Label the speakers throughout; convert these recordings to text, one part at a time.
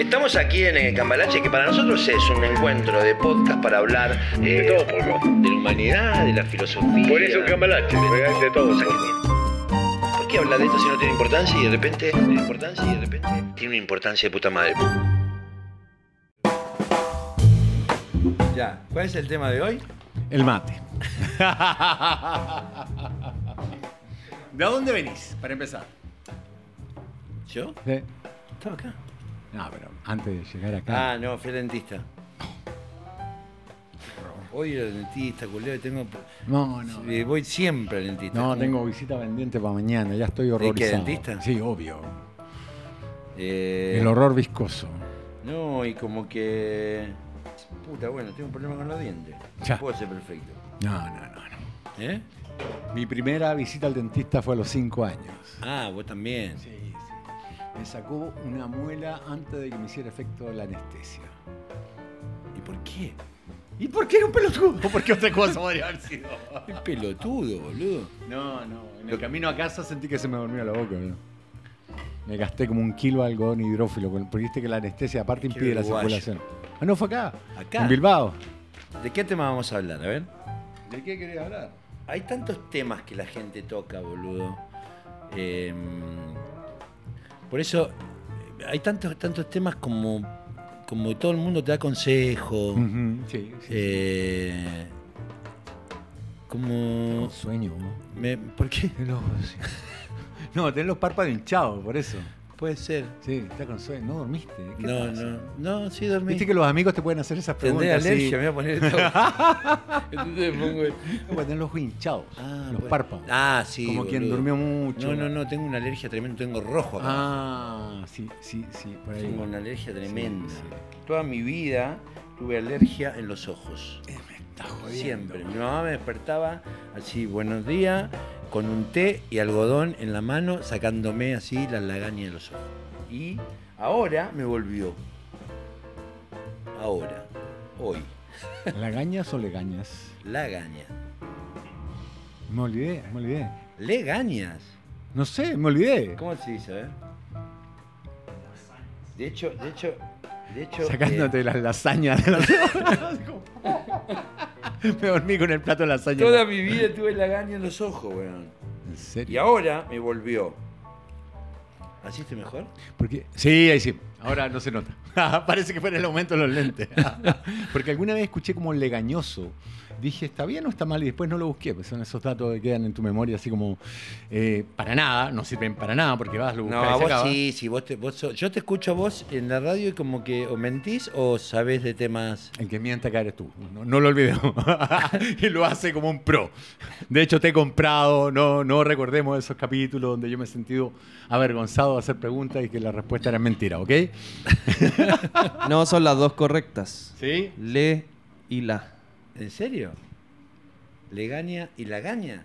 Speaker 1: Estamos aquí en el eh, Cambalache, que para nosotros es un encuentro de podcast para hablar eh, de todo poco. De la humanidad, de la filosofía. Por eso Cambalache, de, de todo. ¿Por qué hablar de esto si no tiene importancia y de repente tiene importancia y de repente tiene una importancia de puta madre? Ya, ¿cuál es el tema de hoy? El mate. ¿De dónde venís, para empezar? ¿Yo? ¿De Estaba acá. No, pero antes de llegar acá. Ah, no, fui al dentista. Hoy al dentista, culero, tengo. No, no. voy siempre al dentista. No, tengo
Speaker 2: visita pendiente para mañana, ya estoy horrorizado. ¿Es que dentista?
Speaker 1: Sí, obvio. Eh, El horror viscoso. No, y como que. Puta, bueno, tengo un problema con los dientes. Ya. Puedo ser perfecto. No, no, no, no. ¿Eh? Mi primera
Speaker 2: visita al dentista fue a los cinco años.
Speaker 1: Ah, vos también. Sí me sacó
Speaker 2: una muela antes de que me hiciera efecto la anestesia. ¿Y por qué? ¿Y por qué era un pelotudo? por qué otra cosa podría haber sido? Un pelotudo, boludo. No, no. En el camino a casa sentí que se me dormía la boca, boludo. Me gasté como un kilo de algodón hidrófilo, porque viste que la anestesia aparte impide la circulación. Ah, no, fue acá. Acá. En Bilbao.
Speaker 1: ¿De qué tema vamos a hablar? A ver. ¿De qué querés hablar? Hay tantos temas que la gente toca, boludo. Eh... Por eso eh, hay tantos, tantos temas como, como todo el mundo te da consejo. Eh, como. Un sueño. ¿no? Me,
Speaker 2: ¿Por qué? No, tenés los párpados hinchados, por eso. Puede ser. Sí,
Speaker 1: está con sueño. ¿No dormiste? ¿eh? no, no. No, sí dormí. Viste que
Speaker 2: los amigos te pueden hacer esas preguntas. Tendré alergia, me voy a poner Entonces pongo el...
Speaker 1: tener los ojos hinchados, ah, los párpados. Ah, sí. Como quien durmió mucho. No, no, no, tengo una alergia tremenda, tengo rojo acá. Ah, sí, sí, sí. Tengo una alergia tremenda. Toda mi vida tuve alergia en los ojos. Es Siempre. Mi mamá me despertaba así, buenos días, con un té y algodón en la mano, sacándome así la lagaña de los ojos. Y ahora me volvió. Ahora, hoy.
Speaker 2: ¿Lagañas o legañas? Lagaña. Me olvidé, me olvidé.
Speaker 1: ¿Legañas?
Speaker 2: No sé, me olvidé.
Speaker 1: ¿Cómo se dice? De hecho, de hecho, de Sacándote eh, las
Speaker 2: lasañas de ojos. Me dormí con el plato de lasaña. Toda mi vida
Speaker 1: tuve lagaña en los ojos, weón. ¿En serio? Y ahora me volvió. ¿Así mejor? Porque,
Speaker 2: sí, ahí sí. Ahora no se nota. Parece que fue en el aumento de los lentes. Porque alguna vez escuché como legañoso dije, ¿está bien o está mal? Y después no lo busqué, pues son esos datos que quedan en tu memoria así como eh, para nada, no sirven para nada porque vas, lo buscas. y
Speaker 1: yo te escucho a vos en la radio y como que o mentís o sabes de temas. El que miente acá eres tú, no, lo olvidemos. y lo hace como un pro. De hecho, te he comprado,
Speaker 2: no, no recordemos esos capítulos donde yo me he sentido avergonzado de hacer preguntas y que la respuesta era
Speaker 1: mentira, ¿ok? no, son las dos correctas. ¿Sí? Le y la. ¿En serio? Legaña y Lagaña.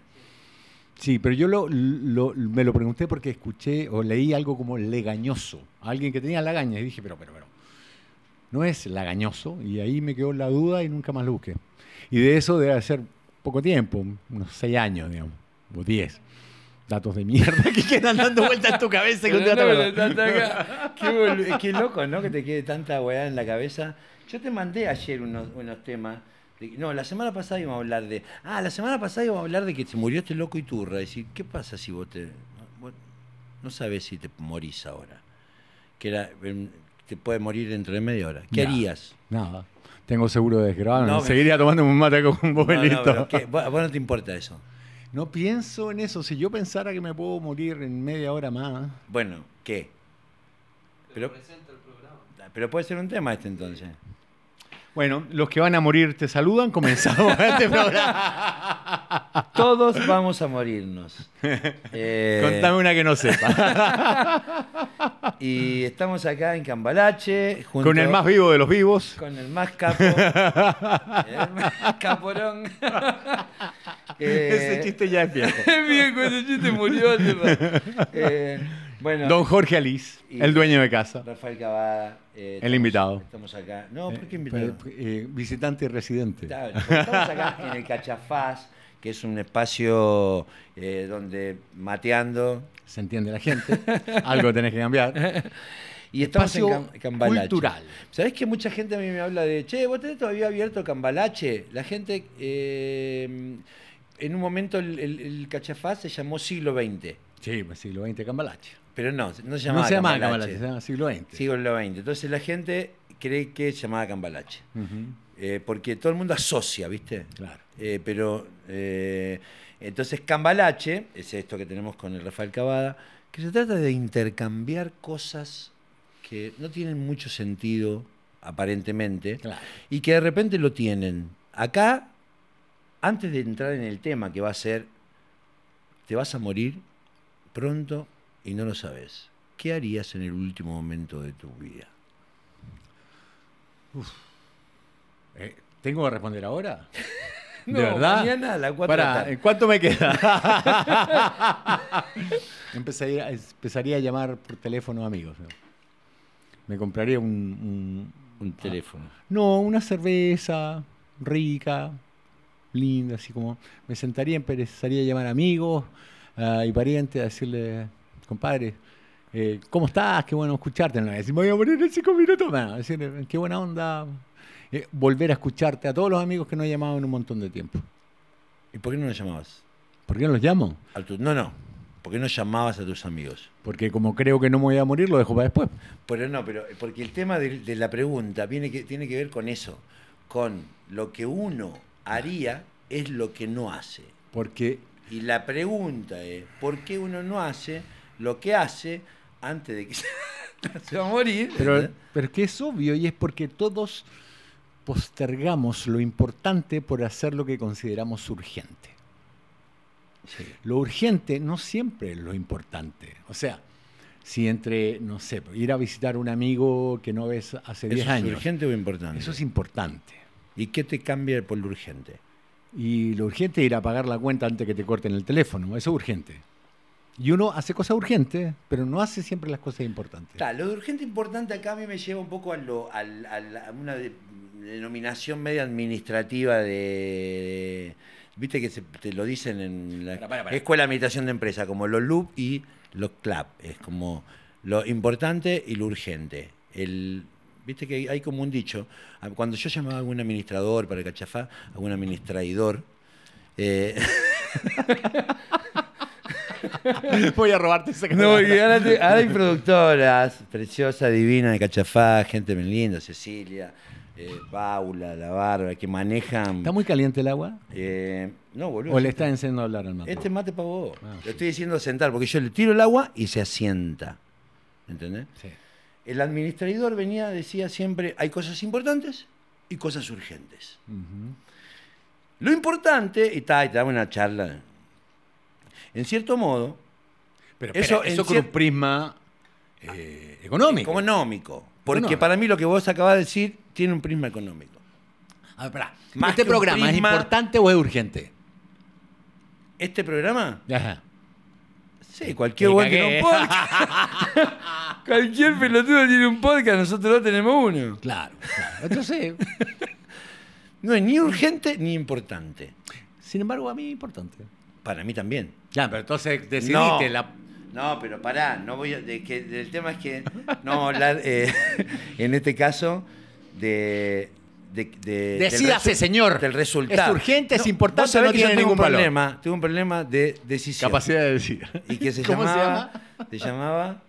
Speaker 2: Sí, pero yo lo, me lo pregunté porque escuché o leí algo como legañoso, alguien que tenía lagaña, y dije, pero, pero, pero, no es lagañoso, y ahí me quedó la duda y nunca más lo busqué. Y de eso debe ser poco tiempo, unos seis años, digamos, o diez. Datos de mierda
Speaker 1: que quedan dando vueltas en tu cabeza. qué, loco, ¿no? Que te quede tanta weá en la cabeza. Yo te mandé ayer unos, unos temas no, la semana pasada íbamos a hablar de. Ah, la semana pasada íbamos a hablar de que se murió este loco Iturra. Es decir, ¿qué pasa si vos te. no sabes si te morís ahora. Que em, te puede morir dentro de media hora. ¿Qué harías?
Speaker 2: Nada. Tengo seguro de que. No, Seguiría
Speaker 1: tomando un mate con un no, no, ¿Vos, no te importa eso. No pienso
Speaker 2: en eso. Si yo pensara que me puedo morir en media hora más.
Speaker 1: Bueno, ¿qué? Pero, pero, el programa. Ah, pero puede ser un tema este entonces.
Speaker 2: Bueno, los que van a
Speaker 1: morir te saludan. Comenzamos este programa. Todos vamos a morirnos. Eh, Contame
Speaker 2: una que no sepa.
Speaker 1: y estamos acá en Cambalache. Junto con el más vivo de los vivos. Con el más capo. el caporón.
Speaker 2: Ese chiste ya es viejo. Es viejo, ese chiste murió. Don Jorge Alice, el dueño de casa.
Speaker 1: Rafael Cavada. Eh, el invitado. Estamos acá. No, eh, ¿por qué invitado?
Speaker 2: Eh, visitante y
Speaker 1: residente. Estamos acá en el Cachafaz, que es un espacio donde mateando. Se entiende la gente. Algo tenés que cambiar. Y estamos espacio en Cambalache. Cultural. ¿Sabés que mucha gente a mí me habla de, che, vos tenés todavía abierto Cambalache? La gente. en un momento el, el, el Cachafaz se llamó siglo XX. Sí, pues siglo XX Cambalache. Pero no, no se llamaba no se Cambalache, se llama siglo XX. Siglo XX. Entonces la gente cree que se llamaba Cambalache. Eh, porque todo el mundo asocia, ¿viste? Claro. Eh, pero eh, entonces Cambalache, es esto que tenemos con el Rafael Cavada, que se trata de intercambiar cosas que no tienen mucho sentido aparentemente y que de repente lo tienen. Acá, antes de entrar en el tema que va a ser, te vas a morir pronto y no lo sabes, ¿qué harías en el último momento de tu vida? Eh,
Speaker 2: ¿Tengo que responder ahora? ¿De no, verdad? Mañana a las ¿cuánto me queda? empezaría, a llamar por teléfono a amigos. Me compraría un. Ah, teléfono. no, una cerveza rica, linda, así como. Me sentaría, empezaría a llamar amigos ah, y parientes a decirle compadre, eh, ¿cómo estás? Qué bueno escucharte. me voy a morir en cinco minutos. Eh, qué buena onda eh, volver a escucharte a todos los amigos que no he llamado en un montón de tiempo. ¿Y por qué no los llamabas? ¿Por qué no los llamo?
Speaker 1: no, no. ¿Por qué no llamabas a tus amigos?
Speaker 2: Porque como creo que no me voy a morir, lo dejo para después.
Speaker 1: Pero no, pero porque el tema de, la pregunta que, tiene que ver con eso, con lo que uno haría es lo que no hace. Porque... Y la pregunta es, ¿por qué uno no hace? lo que hace antes de que se va a morir.
Speaker 2: Pero, pero que es obvio y es porque todos postergamos lo importante por hacer lo que consideramos urgente. Lo urgente no siempre es lo importante. O sea, si entre, no sé, ir a visitar a un amigo que no ves hace 10 años. ¿Es urgente o importante? Eso es importante. ¿Y qué te cambia por lo urgente? Y lo urgente es ir a pagar la cuenta antes que te corten el teléfono. Eso es urgente. Y uno hace cosas urgentes, pero no hace siempre las cosas importantes.
Speaker 1: Lo lo urgente importante acá a mí me lleva un poco a, lo, a, una denominación media administrativa de, viste que te lo dicen en la escuela de administración de empresa, como los loop y los clap. Es como lo importante y lo urgente. El, viste que hay, como un dicho. Cuando yo llamaba a algún administrador para el cachafá, a algún administrador, eh,
Speaker 2: Voy a robarte esa No, y hay
Speaker 1: productoras, preciosa, divina, de Cachafá, gente muy linda, Cecilia, eh, Paula, la barba, que manejan. ¿Está muy caliente el agua? Eh, no, boludo. ¿O le está enseñando a hablar al mate? Este mate para vos. Ah, le estoy diciendo sentar, porque yo le tiro el agua y se asienta. ¿Entendés? Sí. El administrador venía, decía siempre, hay cosas importantes y cosas urgentes. Lo importante, y y te daba una charla en cierto modo. Pero eso, con un prisma eh, económico. Económico. Porque para mí lo que vos acabas de decir tiene un prisma económico. A ver, pará. ¿Este programa es importante o es urgente? ¿Este programa?
Speaker 2: Sí, cualquier tiene un podcast.
Speaker 1: cualquier pelotudo tiene un podcast, nosotros no tenemos uno. Claro, claro. Entonces. no es ni urgente ni importante. Sin embargo, a mí es importante. Para mí también. Ya, pero entonces decidiste no. la... No, pero pará, no voy el tema es que no eh, en este caso, de... de, señor. Del resultado. Es urgente, es importante, no tiene ningún problema. Tuve un problema de decisión. Capacidad de decir. Y que se llamaba... Se llama? Se llamaba...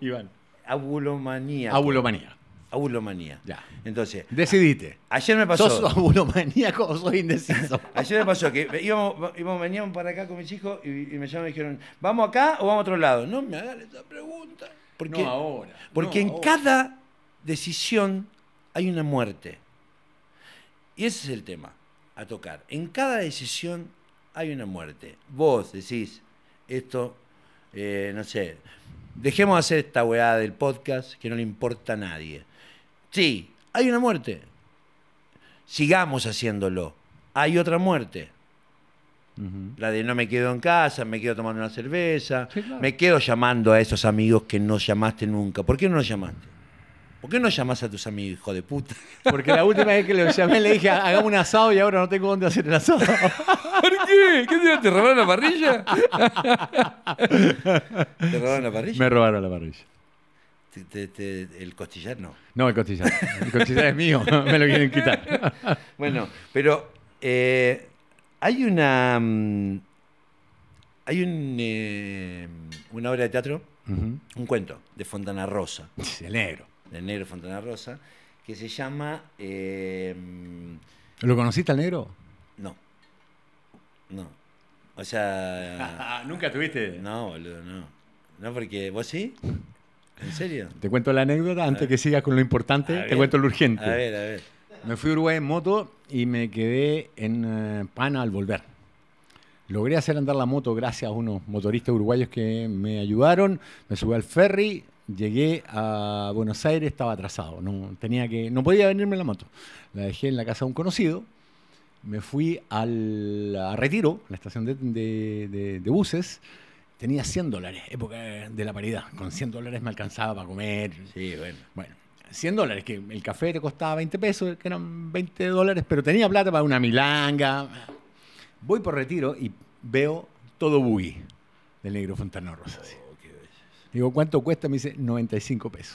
Speaker 1: Iván. Abulomanía. Abulomanía. Abulomanía. Ya. Entonces. Decidite. Ayer me pasó. ¿Sos abulomaníaco o sos indeciso? ayer me pasó que íbamos, veníamos para acá con mis hijos y, me llamaron y dijeron, ¿vamos acá o vamos a otro lado? No me hagan esa pregunta. Porque, no ahora. Porque en cada decisión hay una muerte. Y ese es el tema a tocar. En cada decisión hay una muerte. Vos decís, esto, eh, no sé, dejemos hacer esta weá del podcast que no le importa a nadie. Sí, hay una muerte. Sigamos haciéndolo. Hay otra muerte. La de no me quedo en casa, me quedo tomando una cerveza, me quedo llamando a esos amigos que no llamaste nunca. ¿Por qué no los llamaste? ¿Por qué no llamas a tus amigos, hijo de puta? Porque la última vez que le llamé le dije, hagamos un
Speaker 2: asado y ahora no tengo dónde hacer el asado.
Speaker 1: ¿Por qué? ¿Qué te, te robaron la parrilla? ¿Te robaron la parrilla? Me robaron la parrilla el costillar no. No, el costillar. El costillar es mío, me lo quieren quitar. bueno, pero eh, hay una. Mm, hay un, eh, una obra de teatro, un cuento de Fontana Rosa. El negro. El negro Fontana Rosa, que se llama. Eh, mm,
Speaker 2: ¿Lo conociste al negro?
Speaker 1: No. No. O sea. Ah, ¿Nunca tuviste? No, boludo, no. No, porque. ¿Vos sí? ¿En serio?
Speaker 2: Te cuento la anécdota antes que sigas con lo importante. te cuento lo urgente. A ver,
Speaker 1: a ver. Me fui a Uruguay en moto y
Speaker 2: me quedé en eh, Pana al volver. Logré hacer andar la moto gracias a unos motoristas uruguayos que me ayudaron. Me subí al ferry, llegué a Buenos Aires, estaba atrasado. No, tenía que, no podía venirme la moto. La dejé en la casa de un conocido. Me fui al, a Retiro, la estación de buses tenía 100 dólares, época de la paridad. Con 100 dólares me alcanzaba para comer. Sí, bueno. Bueno, 100 dólares, que el café te costaba 20 pesos, que eran 20 dólares, pero tenía plata para una milanga. Voy por retiro y veo todo buggy del negro Fontana Rosa. Oh, Digo, ¿cuánto cuesta? Me dice, 95 pesos.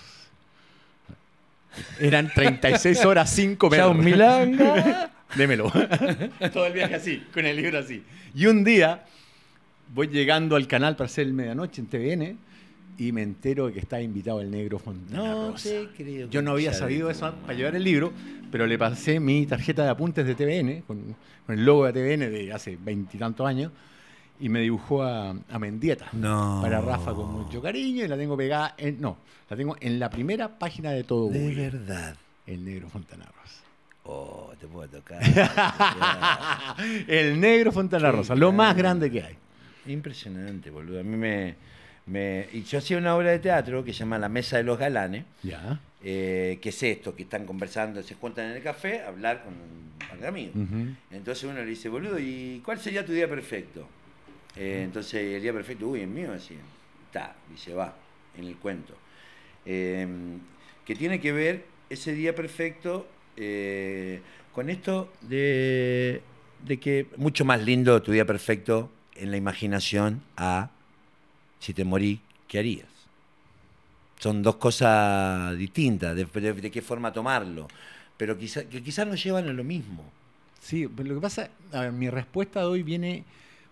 Speaker 2: Eran 36 horas 5 pesos. milanga. Démelo. todo el viaje así, con el libro así. Y un día voy llegando al canal para hacer el medianoche en TVN y me entero de que está invitado el negro Fontana
Speaker 1: no Rosa. creo. Yo no había sabido eso
Speaker 2: para llevar el libro, pero le pasé mi tarjeta de apuntes de TVN, con, el logo de TVN de hace veintitantos años, y me dibujó a, Mendieta no. para Rafa con mucho cariño y la tengo pegada, en, no, la tengo en la primera página de todo. De
Speaker 1: verdad. El negro Fontana Rosa. Oh, te puedo tocar. el negro Fontana Rosa, lo más grande que hay. Impresionante, boludo. A mí me, me, y yo hacía una obra de teatro que se llama La Mesa de los Galanes. Ya. Eh, que es esto, que están conversando, se cuentan en el café hablar con un par de Entonces uno le dice, boludo, ¿y cuál sería tu día perfecto? Eh, entonces el día perfecto, uy, es mío, así, está, y se va, en el cuento. Em, que tiene que ver ese día perfecto eh, con esto de, de que mucho más lindo tu día perfecto en la imaginación a si te morí, ¿qué harías? Son dos cosas distintas, de, qué forma tomarlo, pero quizás nos llevan a lo mismo. Sí, lo que pasa, a mi respuesta de hoy viene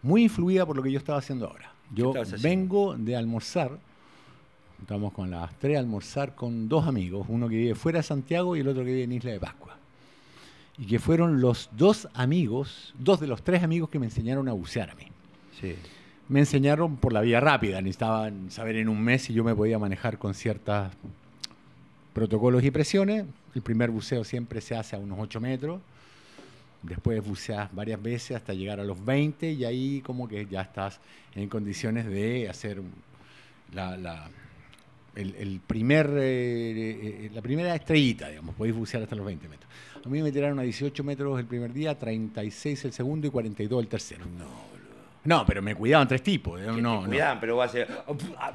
Speaker 1: muy influida por lo que yo estaba haciendo ahora.
Speaker 2: Yo vengo de almorzar, estamos con las tres, almorzar con dos amigos, uno que vive fuera de Santiago y el otro que vive en Isla de Pascua. Y que fueron los dos amigos, dos de los tres amigos que me enseñaron a bucear a mí. Sí. Me enseñaron por la vía rápida, necesitaban saber en un mes si yo me podía manejar con ciertos protocolos y presiones. El primer buceo siempre se hace a unos 8 metros, después buceas varias veces hasta llegar a los 20 y ahí como que ya estás en condiciones de hacer la, el, primer, eh, eh, la primera estrellita, digamos, podéis bucear hasta los 20 metros. A mí me tiraron a 18 metros el primer día, 36 el segundo y 42 el tercero. No, no, pero me cuidaban tres tipos. ¿eh? No, no.
Speaker 1: pero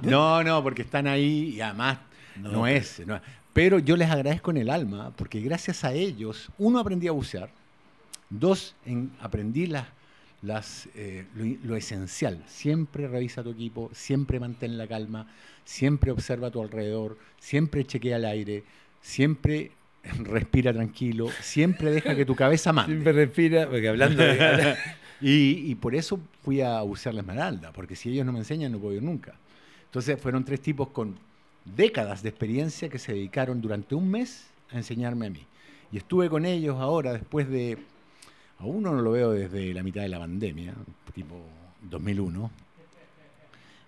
Speaker 1: No,
Speaker 2: no, porque están ahí y
Speaker 1: además no, es.
Speaker 2: Pero yo les agradezco en el alma porque gracias a ellos, uno, aprendí a bucear. Dos, en, aprendí las, eh, lo, esencial. Siempre revisa tu equipo, siempre mantén la calma, siempre observa a tu alrededor, siempre chequea el aire, siempre respira tranquilo, siempre deja que tu cabeza mande. Siempre respira, porque hablando de... Y, por eso fui a usar la esmeralda, porque si ellos no me enseñan no puedo ir nunca. Entonces fueron tres tipos con décadas de experiencia que se dedicaron durante un mes a enseñarme a mí. Y estuve con ellos ahora después de, a uno no lo veo desde la mitad de la pandemia, tipo 2001,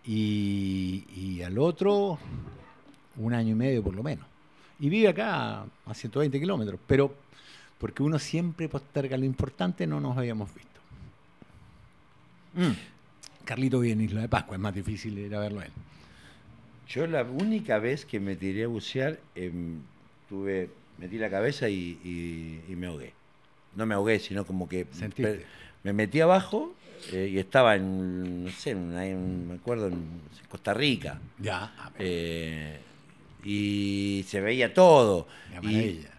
Speaker 2: y al otro un año y medio por lo menos. Y vive acá a 120 kilómetros, pero porque uno siempre posterga lo importante, no nos habíamos visto. Mm. Carlito vive en Isla de Pascua, es más difícil ir a verlo él.
Speaker 1: Yo la única vez que me tiré a bucear, em, tuve, metí la cabeza y, me ahogué. No me ahogué, sino como que me metí abajo eh, y estaba en, no sé, me acuerdo, en Costa Rica. Ya. Eh, y se veía todo.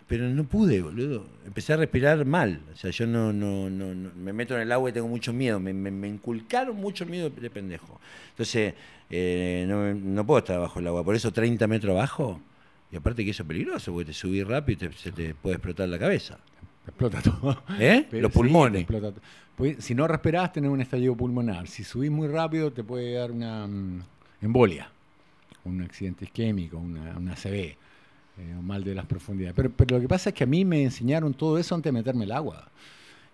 Speaker 1: pero no pude, boludo. Empecé a respirar mal. O sea, yo no, no, no, me meto en el agua y tengo mucho miedo. Me, me, inculcaron mucho miedo de pendejo. Entonces, eh, no, no, puedo estar bajo el agua. Por eso 30 metros abajo. Y aparte que eso es peligroso, porque te subís rápido y te, se te puede explotar la cabeza. Explota todo. ¿Eh? Los pulmones.
Speaker 2: Pues, si no respirás, tenés un estallido pulmonar. Si subís muy rápido, te puede dar una mm, embolia un accidente isquémico, una, una un eh, mal de las profundidades. Pero, lo que pasa es que a mí me enseñaron todo eso antes de meterme el agua.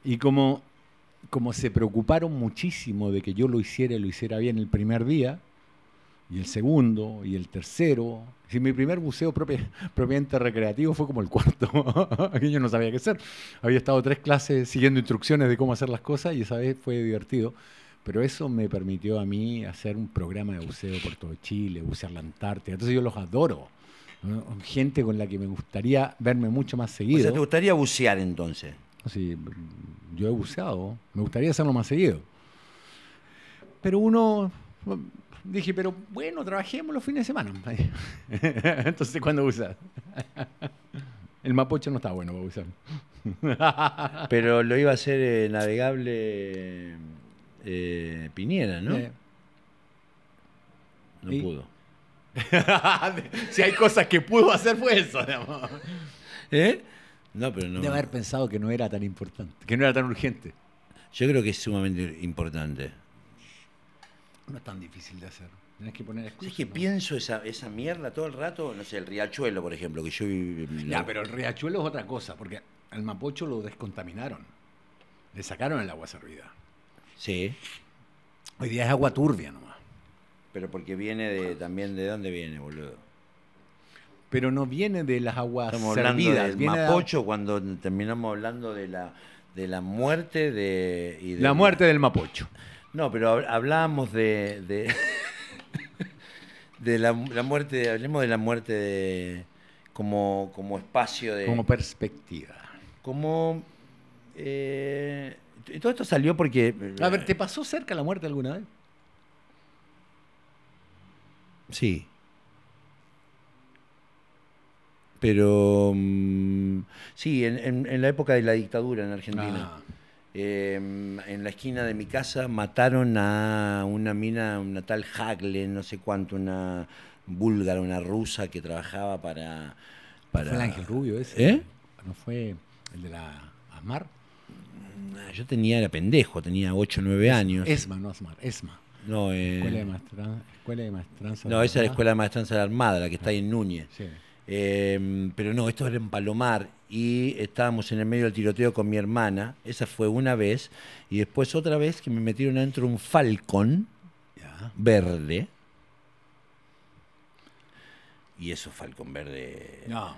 Speaker 2: Y como, como se preocuparon muchísimo de que yo lo hiciera y lo hiciera bien el primer día, y el segundo, y el tercero. Si mi primer buceo propiamente recreativo fue como el cuarto, yo no sabía qué hacer. Había estado tres clases siguiendo instrucciones de cómo hacer las cosas y esa vez fue divertido. Pero eso me permitió a mí hacer un programa de buceo por todo Chile, bucear la Antártida. Entonces yo los adoro. Gente con la que me gustaría verme mucho más seguido. O sea, ¿te
Speaker 1: gustaría bucear entonces? Sí,
Speaker 2: yo he buceado. Me gustaría hacerlo más seguido. Pero uno dije, pero bueno, trabajemos los fines de semana. Entonces, ¿cuándo usas?
Speaker 1: El mapocho no está bueno para usar. Pero lo iba a hacer eh, navegable eh, Piñera, ¿no? Eh. No pudo. si hay cosas que pudo hacer fue eso, ¿Eh? No, pero Debe haber pensado que no era tan importante, que no era tan urgente. Yo creo que es sumamente importante. No es tan difícil de hacer. Tienes que poner excusas, Es que pienso esa, mierda todo el rato, no sé, el riachuelo, por ejemplo, que yo... Ya, pero
Speaker 2: el riachuelo es otra cosa, porque
Speaker 1: al Mapocho lo descontaminaron. Le sacaron el agua servida. Sí. Hoy día es agua turbia nomás. Pero porque viene de también de dónde viene, boludo. Pero no
Speaker 2: viene de las aguas Estamos servidas, hablando del Mapocho
Speaker 1: cuando terminamos hablando de la de la muerte de La muerte del Mapocho. No, pero hablábamos de de, la, muerte, hablemos de la muerte de como como espacio de Como perspectiva. como
Speaker 2: eh, todo esto salió
Speaker 1: porque. Eh, a ver, ¿te
Speaker 2: pasó cerca la muerte alguna vez?
Speaker 1: Sí. Pero. Mm, sí, en, la época de la dictadura en Argentina. Ah. Em, en la esquina de mi casa mataron a una mina, una tal Hagle, no sé cuánto, una búlgara, una rusa que trabajaba para. para... ¿Fue el Ángel Rubio ese? ¿Eh? ¿No fue el de la Amar? Ah, yo tenía, era pendejo, tenía 8 o 9 años. ESMA,
Speaker 2: no ESMA.
Speaker 1: No, eh, escuela,
Speaker 2: de Maestranza. no, esa es la Escuela
Speaker 1: de Maestranza de Armada, la que está ahí en Núñez. Em, pero no, esto era en Palomar y estábamos en el medio del tiroteo con mi hermana. Esa fue una vez. Y después otra vez que me metieron adentro un falcón verde. Y eso falcón verde.
Speaker 2: No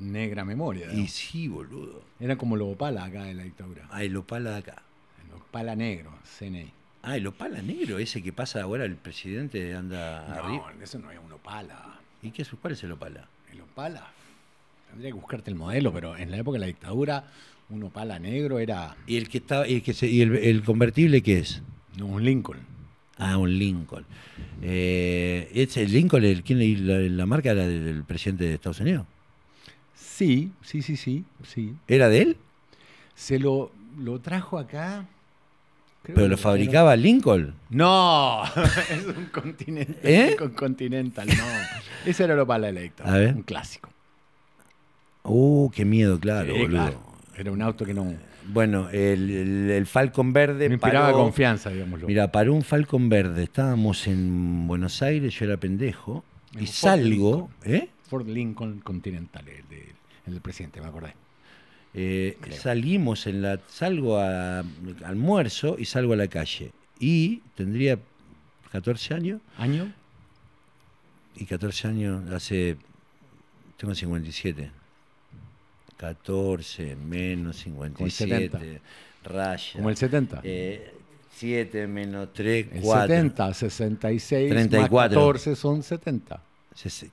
Speaker 2: negra memoria. Y sí, boludo. Era como el Opala acá de la dictadura.
Speaker 1: Ah, el Opala de acá. El Opala negro, CNI. Ah, el Opala negro, ese que pasa ahora el presidente anda no, arriba. No, eso no es un Opala. ¿Y qué es? ¿Cuál es el Opala? El
Speaker 2: Opala. Tendría que buscarte el modelo, pero en la época de la dictadura, un Opala negro era.
Speaker 1: ¿Y el que estaba, y el, que el, convertible qué es? un Lincoln. Ah, un Lincoln. Eh, el Lincoln el, que la, la marca era del presidente de Estados Unidos?
Speaker 2: Sí, sí, sí, sí, sí.
Speaker 1: ¿Era de él? Se lo,
Speaker 2: lo trajo acá. ¿Pero lo fabricaba Lincoln? No, es un Continental. ¿Eh? Continental, no. Ese era para la Electra, un clásico.
Speaker 1: Uh, qué miedo, claro, boludo. Era un auto que no. Bueno, el, Falcon Verde. Me inspiraba confianza, digámoslo. Mira, paró un Falcon Verde. Estábamos en Buenos Aires, yo era pendejo. y salgo, ¿eh?
Speaker 2: Ford Lincoln
Speaker 1: Continental, el, de, el presidente, me acordé. Eh, salimos en la. Salgo a, almuerzo y salgo a la calle. Y tendría 14 años. ¿Año? Y 14 años hace. Tengo 57. 14 menos 57. Como el 70. 7 eh, menos 3, el 70,
Speaker 2: 66 34. 14
Speaker 1: son 70.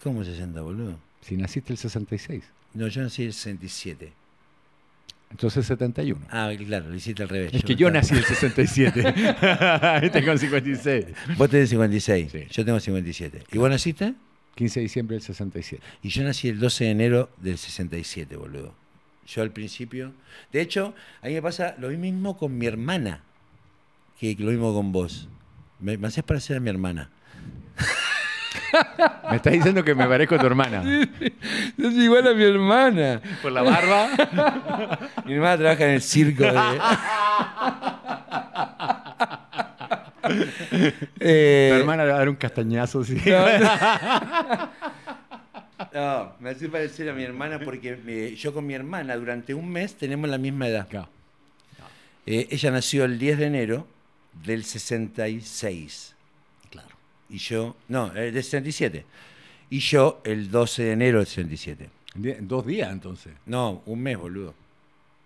Speaker 1: ¿Cómo 60, boludo? Si naciste el 66. No, yo nací el 67. Entonces 71. Ah, claro, lo hiciste al revés. Es que yo nací el 67. tengo 56. Vos tenés 56, yo tengo 57. ¿Y vos naciste? 15 de diciembre del 67. Y yo nací el 12 de enero del 67, boludo. Yo al principio. De hecho, a mí me pasa lo mismo con mi hermana que lo mismo con vos. Me, me haces parecer a mi hermana. Me estás diciendo que me parezco a tu hermana. igual a mi hermana. Por la barba. mi hermana trabaja en el circo. Eh. Eh, tu hermana le va a dar un castañazo. No, me hace parecer a mi hermana porque yo con mi hermana durante un mes tenemos la misma edad. Eh, ella nació el 10 de enero del 66 y yo, no, el de 67. Y yo el 12 de enero del 67. ¿Dos días entonces? No, un mes, boludo.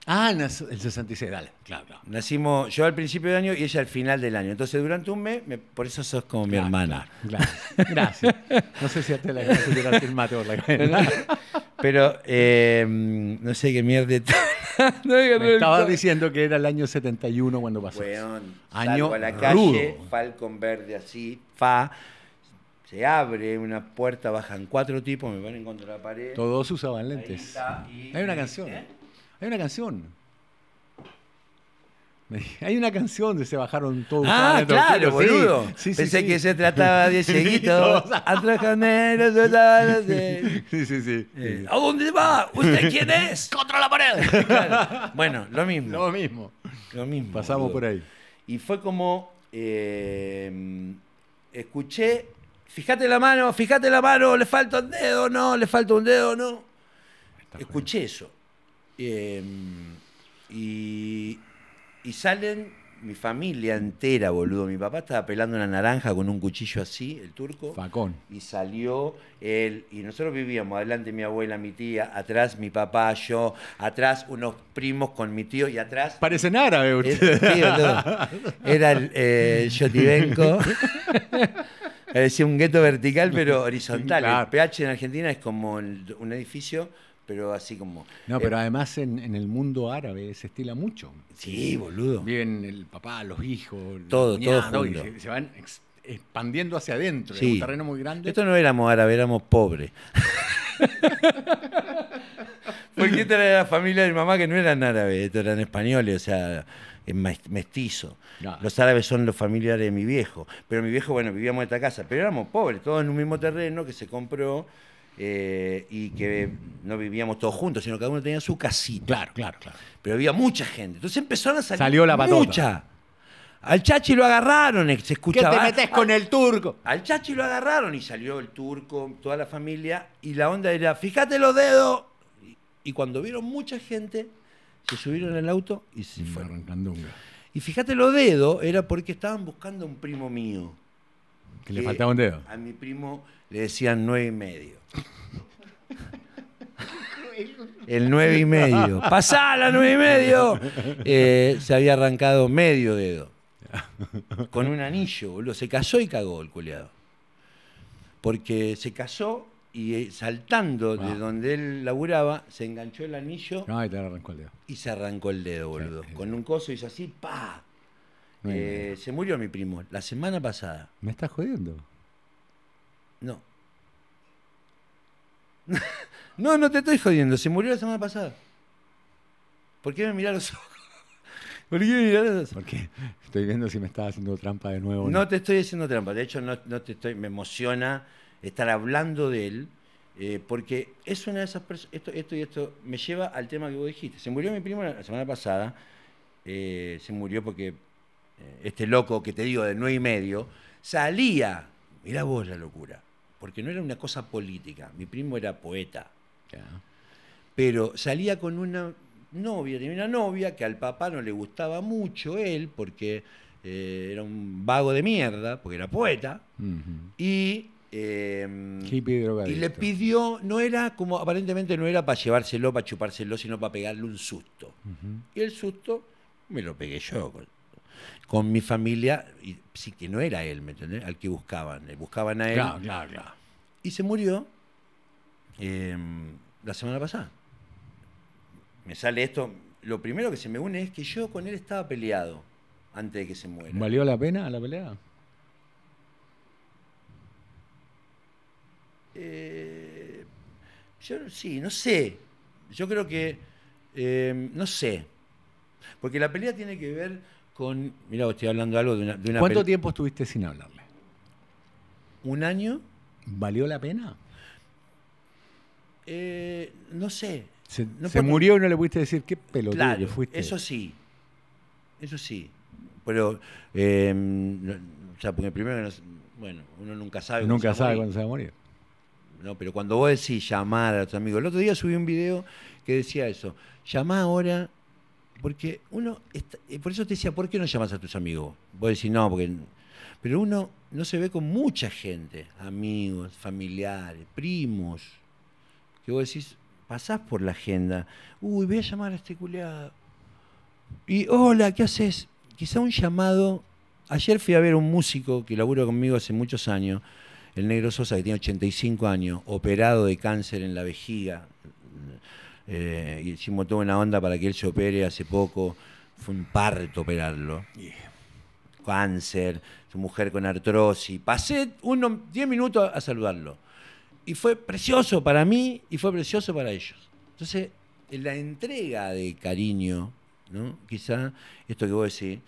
Speaker 1: Ah, el 66, dale, claro, Nacimos yo al principio del año y ella al final del año. Entonces, durante un mes, por eso sos como mi hermana. Claro, Gracias. No sé si a te la el mate por la cabeza. Pero, em, no sé qué mierda. estaba diciendo que era el año 71 cuando pasó. año a la calle, Falcon Verde así, fa, se abre una puerta, bajan cuatro tipos, me ponen contra la pared.
Speaker 2: Todos usaban lentes.
Speaker 1: ¿eh? Hay una canción. Hay
Speaker 2: una canción. Hay una canción donde se bajaron todos. Ah, claro, boludo. Pensé que se trataba de cieguitos.
Speaker 1: Sí, sí, sí. Eh, ¿A dónde va? ¿Usted quién es? ¡Contra la pared! Bueno, lo mismo. Lo mismo. Lo mismo. Pasamos por ahí. Y fue como. Eh, escuché, fíjate la mano, fíjate la mano, le falta un dedo, no, le falta un dedo, no. escuché eso. Em, y salen mi familia entera, boludo. Mi papá estaba pelando una naranja con un cuchillo así, el turco. Facón. Y salió él. Y nosotros vivíamos adelante mi abuela, mi tía, atrás mi papá, yo, atrás unos primos con mi tío y atrás. Parecen árabes boludo. Era, el Yotivenco. Eh, Yotibenco. un gueto vertical, pero horizontal. El PH en Argentina es como un edificio pero así como...
Speaker 2: No, pero eh, además en, el mundo árabe se estila mucho.
Speaker 1: Sí, boludo. Viven el papá, los hijos, todo, todo Se, van
Speaker 2: expandiendo hacia adentro, es un terreno muy grande. Esto
Speaker 1: no éramos árabes, éramos pobres. Porque esta era la familia de mi mamá que no eran árabes, estos eran españoles, o sea, mestizo. Los árabes son los familiares de mi viejo. Pero mi viejo, bueno, vivíamos en esta casa, pero éramos pobres, todos en un mismo terreno que se compró eh, y que no vivíamos todos juntos, sino que cada uno tenía su casita. Claro, claro, claro. Pero había mucha gente. Entonces empezaron a salir Salió la Al Chachi lo agarraron, eh, se escuchaba. ¿Qué te metes con el turco? Al Chachi lo agarraron y salió el turco, toda la familia, y la onda era, fíjate los dedos. Y cuando vieron mucha gente, se subieron al auto y se mm, fueron. Y fíjate los dedos, era porque estaban buscando a un primo mío. que le faltaba un dedo? A mi primo le decían nueve y medio. El 9 y medio. ¡Pasá la 9 y medio! Eh, se había arrancado medio dedo. Con un anillo, boludo. Se casó y cagó el culiado Porque se casó y eh, saltando de donde él laburaba, se enganchó el anillo. Ah, y se arrancó el dedo, boludo. Con un coso hizo así, ¡pa! Eh, se murió mi primo la semana pasada. ¿Me estás jodiendo? No. no, no te estoy jodiendo, se murió la semana pasada. ¿Por qué me mirás los ojos?
Speaker 2: ¿Por qué me mirás los ojos? Porque estoy viendo si me estás haciendo trampa de nuevo. No,
Speaker 1: te estoy haciendo trampa, de hecho no, te estoy, me emociona estar hablando de él, eh, porque es una de esas personas, esto, y esto me lleva al tema que vos dijiste. Se murió mi primo la, semana pasada, eh, se murió porque eh, este loco que te digo de nueve y medio salía, mirá vos la locura, porque no era una cosa política. Mi primo era poeta. Pero salía con una novia, tenía una novia que al papá no le gustaba mucho él, porque eh, era un vago de mierda, porque era poeta. Y em, y le pidió, no era como, aparentemente no era para llevárselo, para chupárselo, sino para pegarle un susto. Y el susto me lo pegué yo con mi familia, y sí que no era él, ¿me entendés? Al que buscaban, buscaban a él. Claro, claro, claro. Y se murió em, la semana pasada. Me sale esto, lo primero que se me une es que yo con él estaba peleado antes de que se muera.
Speaker 2: ¿Valió la pena la pelea?
Speaker 1: Eh, yo sí, no sé. Yo creo que, em, no sé. Porque la pelea tiene que ver con. Mira, estoy hablando algo de una. ¿Cuánto tiempo estuviste sin hablarle? ¿Un año?
Speaker 2: ¿Valió la pena?
Speaker 1: Eh, no sé. Se, murió y no le pudiste decir qué pelotudo fuiste. Eso sí. Eso sí. Pero. Em, o sea, porque primero. bueno, uno nunca sabe. Nunca sabe cuándo se va a morir. No, pero cuando vos decís llamar a tus amigos. El otro día subí un video que decía eso. Llama ahora porque uno, eh, por eso te decía, ¿por qué no llamas a tus amigos? a decir no, porque... Pero uno no se ve con mucha gente, amigos, familiares, primos, que vos decís, pasás por la agenda, uy, voy a llamar a este culiado. Y hola, ¿qué haces? Quizá un llamado. Ayer fui a ver a un músico que laburó conmigo hace muchos años, el negro Sosa, que tiene 85 años, operado de cáncer en la vejiga y eh, hicimos toda una onda para que él se opere hace poco. Fue un parto operarlo. Cáncer, su mujer con artrosis. Pasé 10 minutos a saludarlo. Y fue precioso para mí y fue precioso para ellos. Entonces, la entrega de cariño, ¿no? quizá esto que vos decís,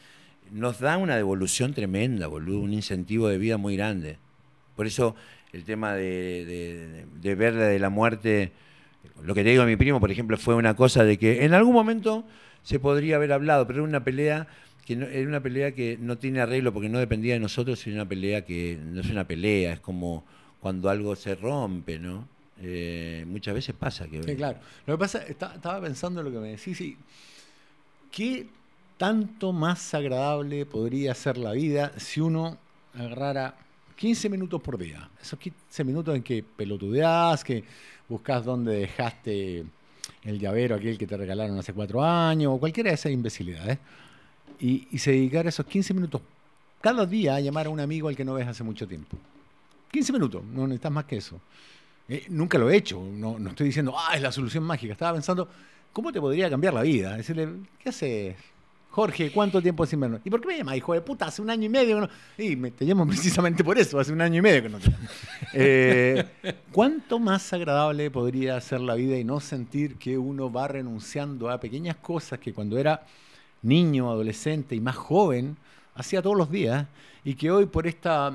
Speaker 1: nos da una devolución tremenda, un incentivo de vida muy grande. Por eso el tema de, de, de la muerte lo que te digo a mi primo, por ejemplo, fue una cosa de que en algún momento se podría haber hablado, pero era una pelea que no, una pelea que no tiene arreglo porque no dependía de nosotros, era una pelea que no es una pelea, es como cuando algo se rompe, ¿no? Eh, muchas veces pasa que. Sí,
Speaker 2: claro. Lo que pasa, estaba pensando en lo que me decís qué tanto más agradable podría ser la vida si uno agarrara 15 minutos por día. Esos 15 minutos en que pelotudeás, que buscas dónde dejaste el llavero, aquel que te regalaron hace cuatro años, o cualquiera de esas imbecilidades. Y, se dedicar esos 15 minutos cada día a llamar a un amigo al que no ves hace mucho tiempo. 15 minutos, no necesitas más que eso. Eh, nunca lo he hecho, no, no estoy diciendo, ah, es la solución mágica. Estaba pensando, ¿cómo te podría cambiar la vida? Decirle, ¿qué haces? Jorge, ¿cuánto tiempo sin vernos? ¿Y por qué me llama? hijo de puta? Hace un año y medio. No? Y me te llamo precisamente por eso, hace un año y medio que no te eh, ¿Cuánto más agradable podría ser la vida y no sentir que uno va renunciando a pequeñas cosas que cuando era niño, adolescente y más joven hacía todos los días y que hoy por esta,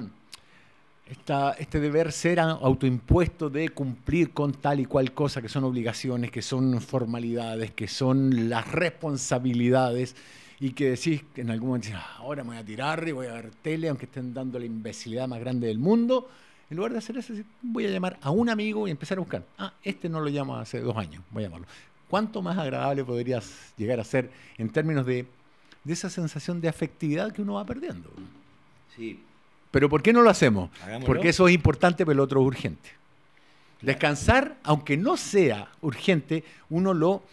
Speaker 2: esta, este deber ser autoimpuesto de cumplir con tal y cual cosa, que son obligaciones, que son formalidades, que son las responsabilidades, y que decís en algún momento, ah, ahora me voy a tirar y voy a ver tele, aunque estén dando la imbecilidad más grande del mundo. En lugar de hacer eso, voy a llamar a un amigo y empezar a buscar. Ah, este no lo llamo hace dos años, voy a llamarlo. ¿Cuánto más agradable podrías llegar a ser en términos de, esa sensación de afectividad que uno va perdiendo? Sí. Pero ¿por qué no lo hacemos? Porque eso es importante, pero el otro es urgente. Descansar, aunque no sea urgente, uno lo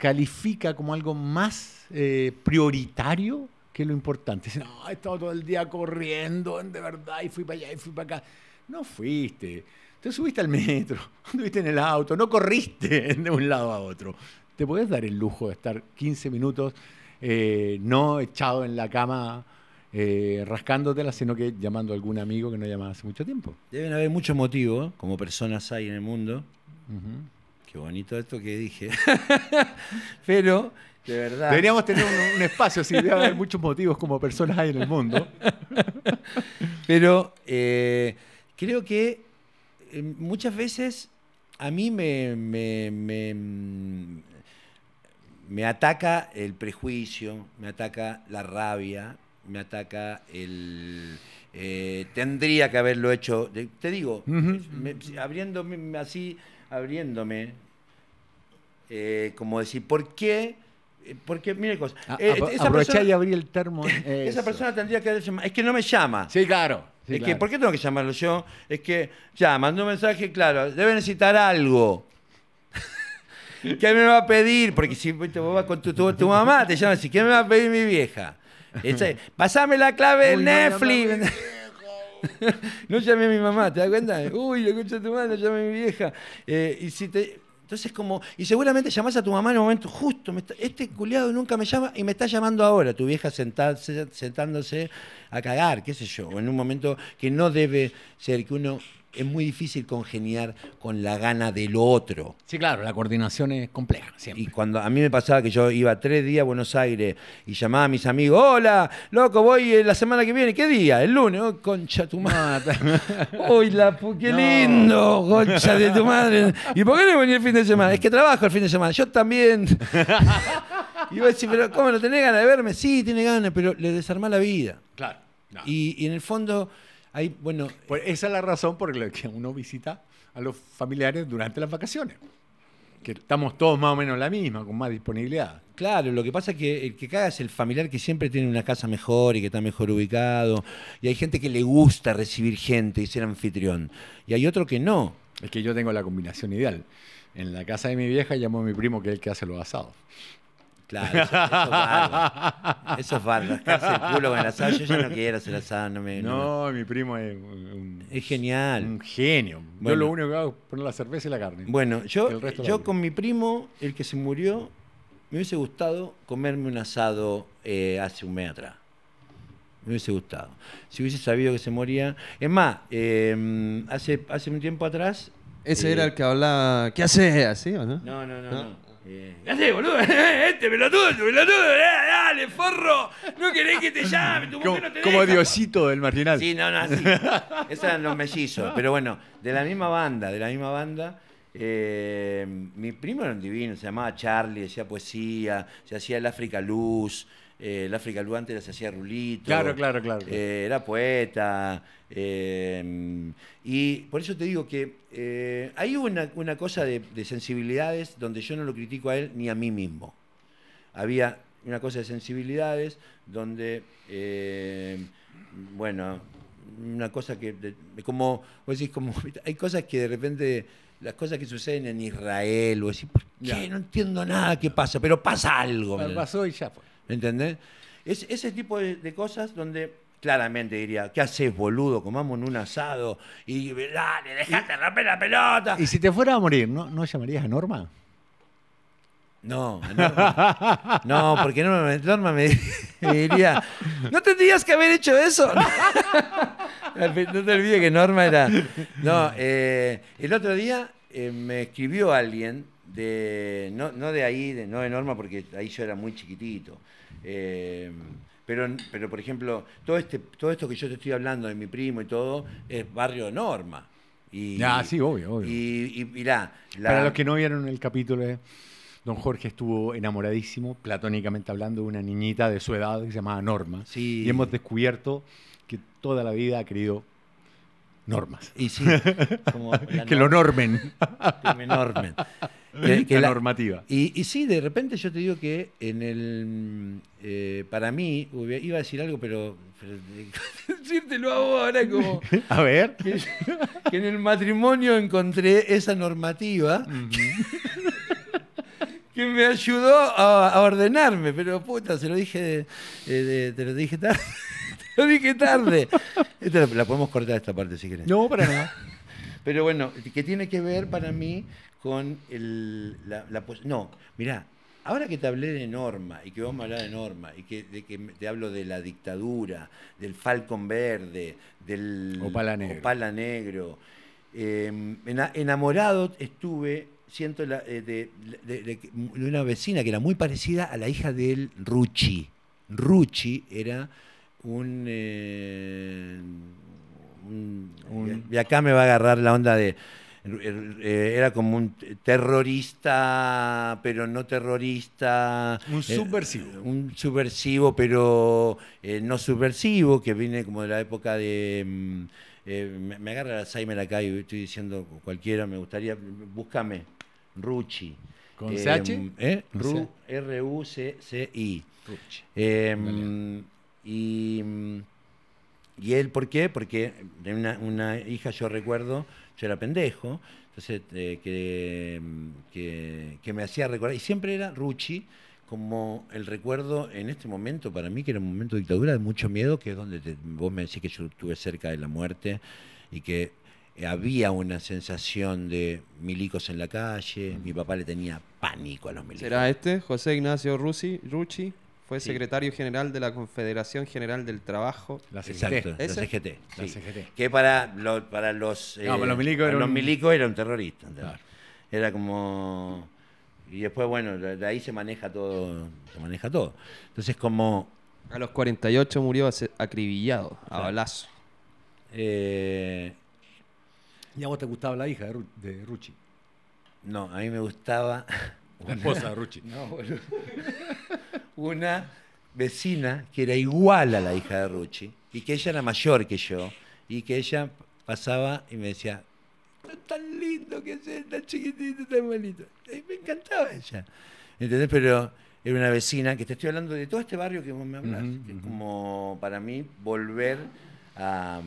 Speaker 2: califica como algo más eh, prioritario que lo importante. Dicen, no, he estado todo el día corriendo, de verdad, y fui para allá, y fui para acá. No fuiste. Te subiste al metro, estuviste en el auto, no corriste de un lado a otro. Te puedes dar el lujo de estar 15 minutos eh, no echado en la cama eh, rascándotela, sino que llamando a algún amigo que no
Speaker 1: llamaba hace mucho tiempo. Deben haber muchos motivos, ¿eh? como personas hay en el mundo, Qué bonito esto que dije. Pero, de verdad. Deberíamos tener un, espacio, si debe haber
Speaker 2: muchos motivos como personas hay en el mundo.
Speaker 1: Pero eh, creo que eh, muchas veces a mí me, mm, me, ataca el prejuicio, me ataca la rabia, me ataca el, eh, tendría que haberlo hecho, te digo, abriéndome así, abriéndome, eh, como decir, ¿por qué? Eh, porque, mire cosas. Ah, y
Speaker 2: abrí el termo.
Speaker 1: esa persona tendría que llamado Es que no me llama. Sí, claro. es que, ¿por qué tengo que llamarlo yo? Es que, ya, mandó un mensaje, claro, debe necesitar algo. ¿Qué me va a pedir? Porque si vos vas con tu, mamá, te llama así, ¿qué me va a pedir mi vieja? pasame la clave de Netflix. No, a mi mamá, ¿te das cuenta? Uy, lo a tu madre, no a mi vieja. Eh, y si te, entonces, como, y seguramente llamás a tu mamá en un momento justo, este culiado nunca me llama y me está llamando ahora, tu vieja sentándose a cagar, qué sé yo, en un momento que no debe ser, que uno es muy difícil congeniar con la gana del otro. Sí, claro, la coordinación es compleja Y cuando a mí me pasaba que yo iba tres días a Buenos Aires y llamaba a mis amigos, hola, loco, voy eh, la semana que viene, ¿qué día? El lunes, oh, concha tu madre. Hoy la qué lindo, concha de tu madre. ¿Y por qué no venía el fin de semana? Es que trabajo el fin de semana, yo también. y vos decís, pero ¿cómo no tenés ganas de verme? Sí, tiene ganas, pero le desarma la vida. Claro. Y, y en el fondo bueno,
Speaker 2: pues esa es la razón por la que uno visita a los familiares durante las vacaciones.
Speaker 1: Que estamos todos más o menos la misma, con más disponibilidad. Claro, lo que pasa es que el eh, que caga es el familiar que siempre tiene una casa mejor y que está mejor ubicado. Y hay gente que le gusta recibir gente y ser anfitrión. Y hay otro que no. Es que yo tengo la combinación ideal. En la
Speaker 2: casa de mi vieja llamo a mi primo que es el que hace los asados. Claro, eso, eso es barro. Eso es el culo con el asado. Yo ya no quiero hacer asado. No, no, mi primo es un,
Speaker 1: es genial. Un genio. Yo lo único que hago es poner la cerveza y la carne. Bueno, yo, yo con mi primo, el que se murió, me hubiese gustado comerme un asado eh, hace un mes atrás. Me hubiese gustado. Si hubiese sabido que se moría. Es más, em, hace, hace un tiempo atrás. Ese era eh, el que hablaba. ¿Qué hace ¿Así o no, no. no. no. ¿Qué eh. haces, boludo? este pelotudo, pelotudo, eh, dale, forro. No querés que te llame, tu no te Como Diosito del marginal. Sí, no, no, sí. Esos eran los mellizos. Pero bueno, de la misma banda, de la misma banda. Eh, mi primo era un divino, se llamaba Charlie, hacía poesía, se hacía el África Luz. Eh, el África Luante, las hacía Rulito. Claro, claro, claro. Eh, era poeta. Eh, y por eso te digo que hay una, cosa de, sensibilidades donde yo no lo critico a él ni a mí mismo. Había una cosa de sensibilidades donde, bueno, una cosa que, como, vos como, hay cosas que de repente las cosas que suceden en Israel, o decir, ¿por qué? No entiendo nada qué pasa, pero pasa algo. Pasó y ya fue. ¿Entendés? Es, ese tipo de, cosas donde claramente diría, ¿qué haces, boludo? Comamos en un asado y dale, dejate romper la pelota. Y si te fuera a morir, ¿no, ¿no llamarías a Norma? No, no, porque Norma, me,
Speaker 2: diría,
Speaker 1: no tendrías que haber hecho eso. no te olvides que Norma era... No, eh, el otro día eh, me escribió alguien, de no, no de ahí, no de Norma, porque ahí yo era muy chiquitito eh, pero, pero, por ejemplo, todo, este, todo esto que yo te estoy hablando de mi primo y todo, es barrio Norma. Y, ah, sí, obvio, Y, Para los que
Speaker 2: no vieron el capítulo, eh, don Jorge estuvo enamoradísimo, platónicamente hablando, de una niñita de su edad que se llamaba Norma. Y hemos descubierto que toda la vida ha querido
Speaker 1: normas. que lo normen. Que me normen la, normativa. Y, sí, de repente yo te digo que en el. Mm, eh, para mí, iba a decir algo, pero. decírtelo a ahora como. A ver. Que, en el matrimonio encontré esa normativa. que me ayudó a, ordenarme, pero puta, se lo dije, te lo dije tarde, te lo dije tarde. la podemos cortar esta parte si querés. No, para nada. Pero bueno, que tiene que ver para mí con el, la, la No, mirá, ahora que te hablé de norma y que vamos a hablar de norma y que, de que te hablo de la dictadura, del Falcon Verde, del Opala Negro, em, enamorado estuve siento eh, de, una vecina que era muy parecida a la hija del Ruchi. Ruchi. era eh, un, un... Y acá me va a agarrar la onda de... Eh, era como un terrorista, pero no terrorista. Un eh, subversivo. un subversivo, pero eh, no subversivo, que viene como de la época de... Mm, me, agarra el Alzheimer acá y estoy diciendo cualquiera, me gustaría, búscame, ruchi ¿Con r u R-U-C-C-I. Mm, y... Mm, ¿Y él por qué? Porque una hija yo recuerdo yo era pendejo, entonces eh, mm, que, que, me hacía recordar, y siempre era Ruchi como el recuerdo en este momento, para mí que era un momento de dictadura, de mucho miedo, que es donde vos me decís que yo estuve cerca de la muerte y que había una sensación de milicos en la calle, mi papá le tenía pánico a los milicos. ¿Será este? José Ignacio Rucci, Rucci fue secretario general de la Confederación General del Trabajo. La CGT. Exacto, este, la CGT, Que para, para los, los eh, milicos era, un... era terrorista. Era como... Y después, bueno, de ahí se maneja todo. Se maneja todo. Entonces, como... A los 48 murió acribillado, a balazo. Eh, ¿Y a vos te gustaba la hija de, Ruchi No, a mí me gustaba... La esposa de Ruchi No, una vecina que era igual a la hija de Ruchi y que ella era mayor que yo y que ella pasaba y me decía, tan lindo que es, tan chiquitito, tan bonito. me encantaba ella. ¿Entendés? Pero era una vecina que te estoy hablando de todo este barrio que vos me hablas, como para mí volver a,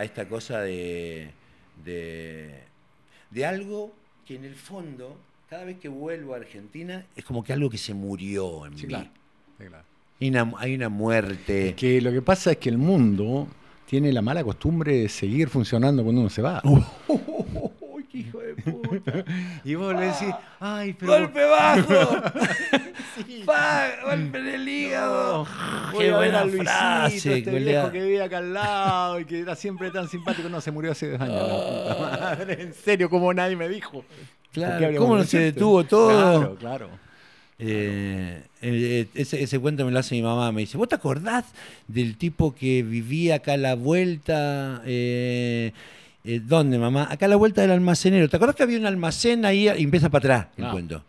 Speaker 1: esta cosa de, algo que en el fondo, cada vez que vuelvo a Argentina, es como que algo que se murió en mí
Speaker 2: hay, una, muerte. que lo que pasa es que el mundo tiene la mala costumbre de seguir funcionando cuando uno se va. Uh. hijo de puta. y vos le decís, ah. ay, pero. ¡Golpe bajo! ¡Golpe en el hígado! ¡Qué buena Luisito, frase! Este viejo que vive acá al lado y que era siempre tan simpático. No, se murió hace dos años. La puta ah. madre. En serio, como nadie me dijo. Claro, ¿cómo no se detuvo todo? Claro, claro.
Speaker 1: Eh, eh, eh, ese, cuento me lo hace mi mamá. Me dice, ¿vos te acordás del tipo que vivía acá a la vuelta? ¿Dónde, mamá? Acá a la vuelta del almacenero. ¿Te acordás que había un almacén ahí? Y empieza para atrás el ah. cuento.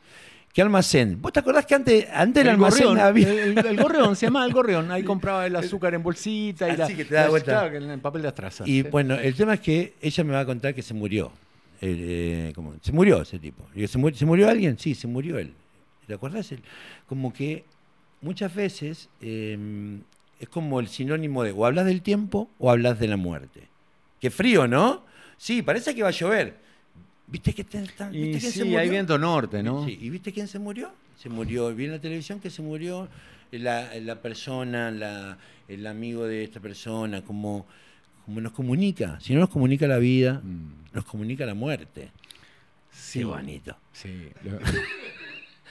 Speaker 1: ¿Qué almacén? ¿Vos te acordás que antes, antes el, almacén el, gorreón, se llamaba el
Speaker 2: gorreón Ahí compraba el azúcar en bolsita y que te da en papel de atraza. Y bueno, el
Speaker 1: tema es que ella me va a contar que se murió. se murió ese tipo. ¿se, murió, alguien? Sí, se murió él. ¿Te acuerdas? Como que muchas veces em, es como el sinónimo de o hablas del tiempo o hablas de la muerte. Qué frío, ¿no? Sí, parece que va a llover. ¿Viste que está. sí, hay viento norte, ¿no? Sí, ¿y viste quién se murió? Se murió, vi en la televisión que se murió la, persona, el amigo de esta persona, como, como, nos comunica. Si no nos comunica la vida, mm. nos comunica la muerte. Sí, Qué bonito. Sí.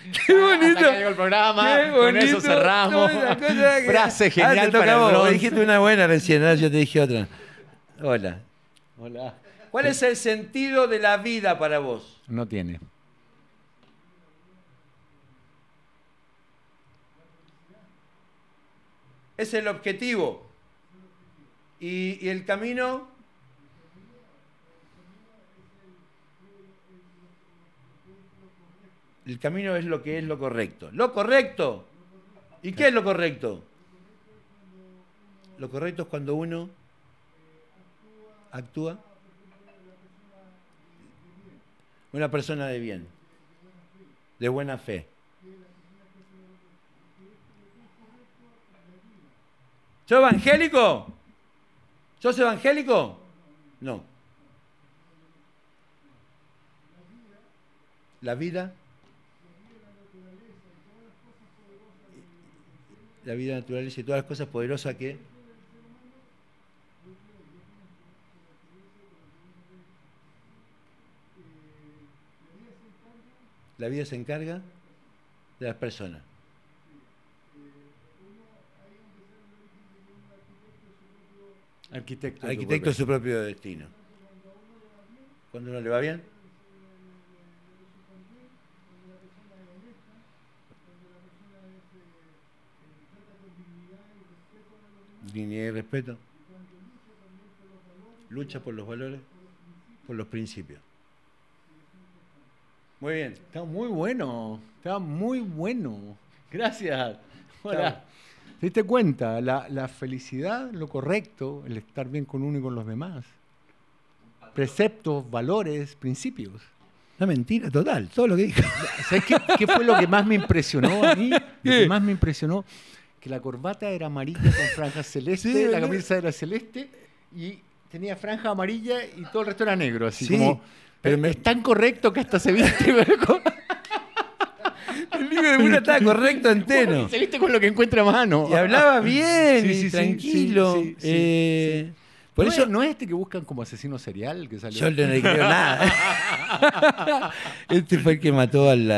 Speaker 1: ¡Qué bonito! el programa. Qué Con eso cerramos. Frase ah, genial para el vos. Dijiste una buena recién, ahora yo te dije otra. Hola. Hola. ¿Cuál es el sentido de la vida para vos? No tiene. Es el objetivo. ¿Y, y el camino? El camino es lo que es lo correcto. Lo correcto. ¿Y qué es lo correcto? Lo correcto es cuando uno actúa una persona de bien, de buena fe. soy evangélico? soy evangélico? No. La vida la vida, natural y todas las cosas poderosas que la vida se encarga de las personas. Arquitecto, arquitecto su propio destino. Cuando uno le va bien. dignidad y respeto. Lucha por los valores, por los principios. Muy bien. Está muy
Speaker 2: bueno. Está muy bueno. Gracias. Hola. ¿Te diste cuenta? La, felicidad, lo correcto, el estar bien con uno y con los demás. Preceptos, valores, principios. Una mentira total, todo lo que dijo. ¿Sabes qué, qué fue lo que más me impresionó a mí? Lo que más me impresionó que la corbata era amarilla con franjas celeste, la camisa era celeste y tenía franja amarilla y todo el resto era negro, así como pero es tan correcto que hasta se viste El libro de estaba correcto entero. se viste con lo que encuentra a mano. Y hablaba bien, tranquilo. Por eso, ¿No es este que buscan como asesino serial Yo no le creo nada. este fue
Speaker 1: el que mató al,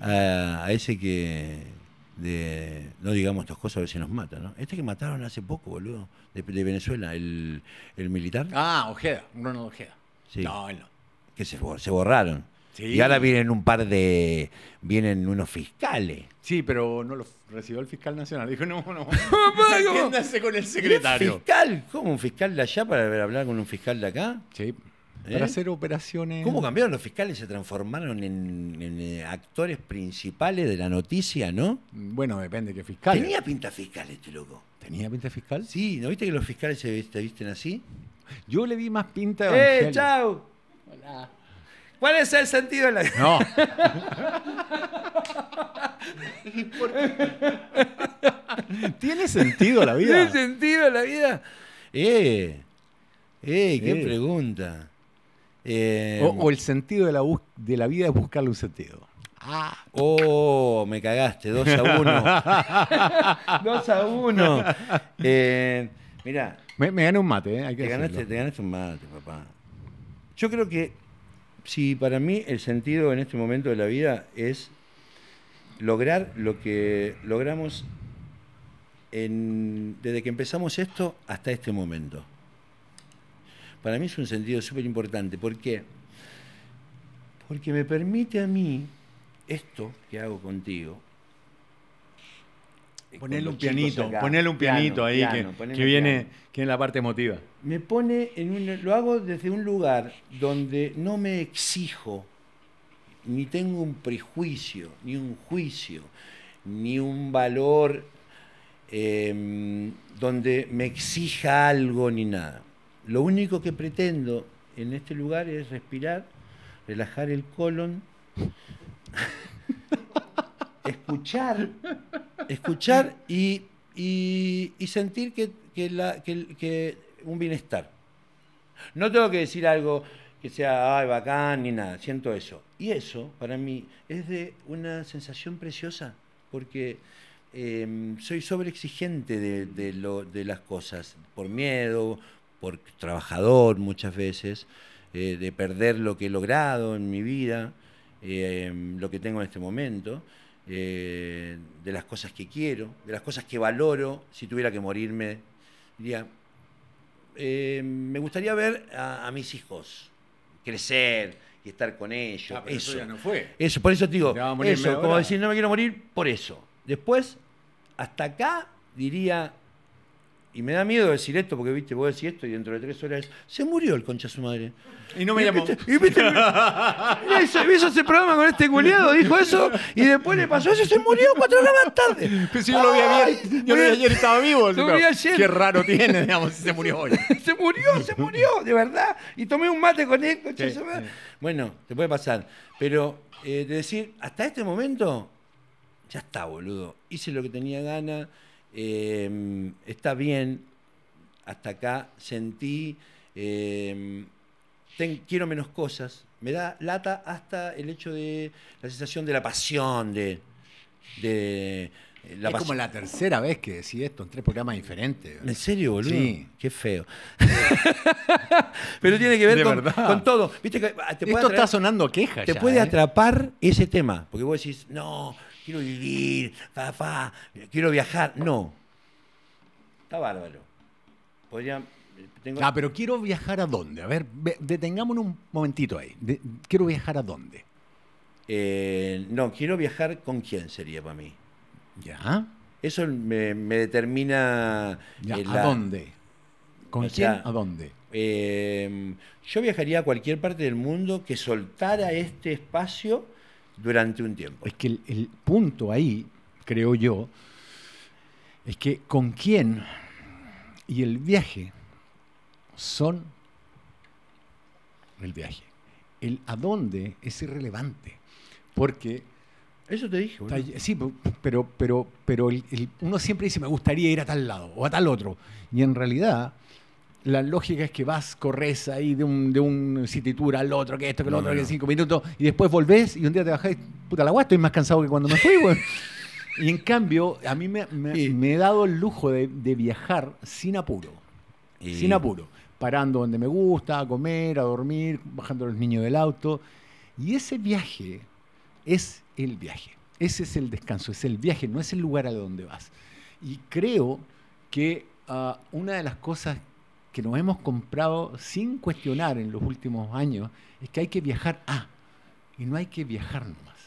Speaker 1: a, ese que de no digamos estas cosas a veces nos matan, Este que mataron hace poco, boludo, de, Venezuela, el, el, militar. Ah,
Speaker 2: Ojeda, no Ojeda. Sí. No, Que se, borraron. Y ahora
Speaker 1: vienen un par de. Vienen unos fiscales.
Speaker 2: Sí, pero no lo recibió el fiscal nacional. Dijo, no, no. ¿Qué con el secretario?
Speaker 1: fiscal? ¿Cómo un fiscal de allá para hablar con un fiscal de acá? Sí. ¿Eh? para hacer operaciones. ¿Cómo cambiaron los fiscales? Se transformaron en, eh, actores principales de la noticia, ¿no? Bueno, depende de qué fiscal. Tenía pinta fiscal este loco. ¿Tenía pinta fiscal? Sí, ¿no viste que los fiscales se visten así? Yo le vi más pinta fiscales. ¡Eh, chao! Hola. ¿Cuál es el sentido de la.? vida? No. ¿Tiene sentido la vida? ¿Tiene sentido la vida? ¡Eh! ¡Eh! ¡Qué eh.
Speaker 2: pregunta! Eh, o, el sentido de la, de la vida es buscarle un sentido.
Speaker 1: Ah. Oh, me cagaste, 2 a 1. 2 a 1. Eh, mirá. Me, me, gané un mate, ¿eh? Hay que te, ganaste, te, ganaste, un mate, papá. Yo creo que sí para mí el sentido en este momento de la vida es lograr lo que logramos en, desde que empezamos esto hasta este momento para mí es un sentido súper importante. ¿Por qué? Porque me permite a mí esto que hago contigo. Eh, ponerle un pianito, ponerle un pianito ahí que, viene, que es la parte emotiva. Me pone en un, lo hago desde un lugar donde no me exijo, ni tengo un prejuicio, ni un juicio, ni un valor em, donde me exija algo ni nada. Lo único que pretendo en este lugar es respirar, relajar el colon, escuchar, escuchar y, y, sentir que, la, que, un bienestar. No tengo que decir algo que sea Ay, bacán ni nada, siento eso. Y eso para mí es de una sensación preciosa, porque em, soy sobreexigente de, de, de las cosas, por miedo, por trabajador muchas veces, eh, de perder lo que he logrado en mi vida, eh, lo que tengo en este momento, eh, de las cosas que quiero, de las cosas que valoro. Si tuviera que morirme, diría, me gustaría ver a, mis hijos crecer y estar con ellos. Ah, eso. ya no fue. Eso, por eso te digo, eso, como decir, no me quiero morir, por eso. Después, hasta acá, diría, y me da miedo decir esto porque, viste, vos decís esto y dentro de tres horas se murió el concha su madre. Y no me y llamó. Viste, y viste, mira, hizo, ese programa con este culiado, dijo eso y después le pasó eso se murió cuatro horas más tarde. Pero yo lo vi ayer, yo lo vi ayer estaba vivo. Qué raro tiene, digamos, si se murió hoy. se murió, se murió, de verdad. Y tomé un mate con él, concha su madre. Bueno, te puede pasar. Pero eh, de decir, hasta este momento, ya está, boludo. Hice lo que tenía ganas Em, está bien, hasta acá sentí, em, quiero menos cosas, me da lata hasta el hecho de la sensación de la pasión, de... de es como la tercera vez que decís
Speaker 2: esto en tres programas diferentes. ¿En serio, boludo? Sí. Qué feo.
Speaker 1: Pero tiene que ver con, todo. Ah, esto está sonando quejas Te puede ¿eh? atrapar ese tema. Porque vos decís, no, quiero vivir, quiero viajar. No. Está bárbaro. Podría. Ah, pero quiero viajar a dónde?
Speaker 2: A ver, detengámonos un momentito ahí. quiero viajar a dónde.
Speaker 1: Eh, no, quiero viajar con quién sería para mí. Ya. Eso me, determina. Eh, ¿A dónde? ¿Con quién? ¿A dónde? yo viajaría a cualquier parte del mundo que soltara este espacio durante un tiempo.
Speaker 2: Es que el, punto ahí, creo yo, es que con quién y el viaje son el viaje. El a dónde es irrelevante, porque eso te dije. Sí, pero, pero, pero uno siempre dice, me gustaría ir a tal lado o a tal otro. Y en realidad, la lógica es que vas, corres ahí de un, de un city al otro, que esto, que el otro, que cinco minutos, y después volvés y un día te bajás puta la guay, estoy más cansado que cuando me fui, y en cambio, a mí me, he dado el lujo de, viajar sin apuro.
Speaker 1: Sin apuro.
Speaker 2: Parando donde me gusta, a comer, a dormir, bajando los niños del auto. Y ese viaje es el viaje. Ese es el descanso, es el viaje, no es el lugar a donde vas. Y creo que ah, una de las cosas que nos hemos comprado sin cuestionar en los últimos años es que hay que viajar a, y no hay que viajar nomás.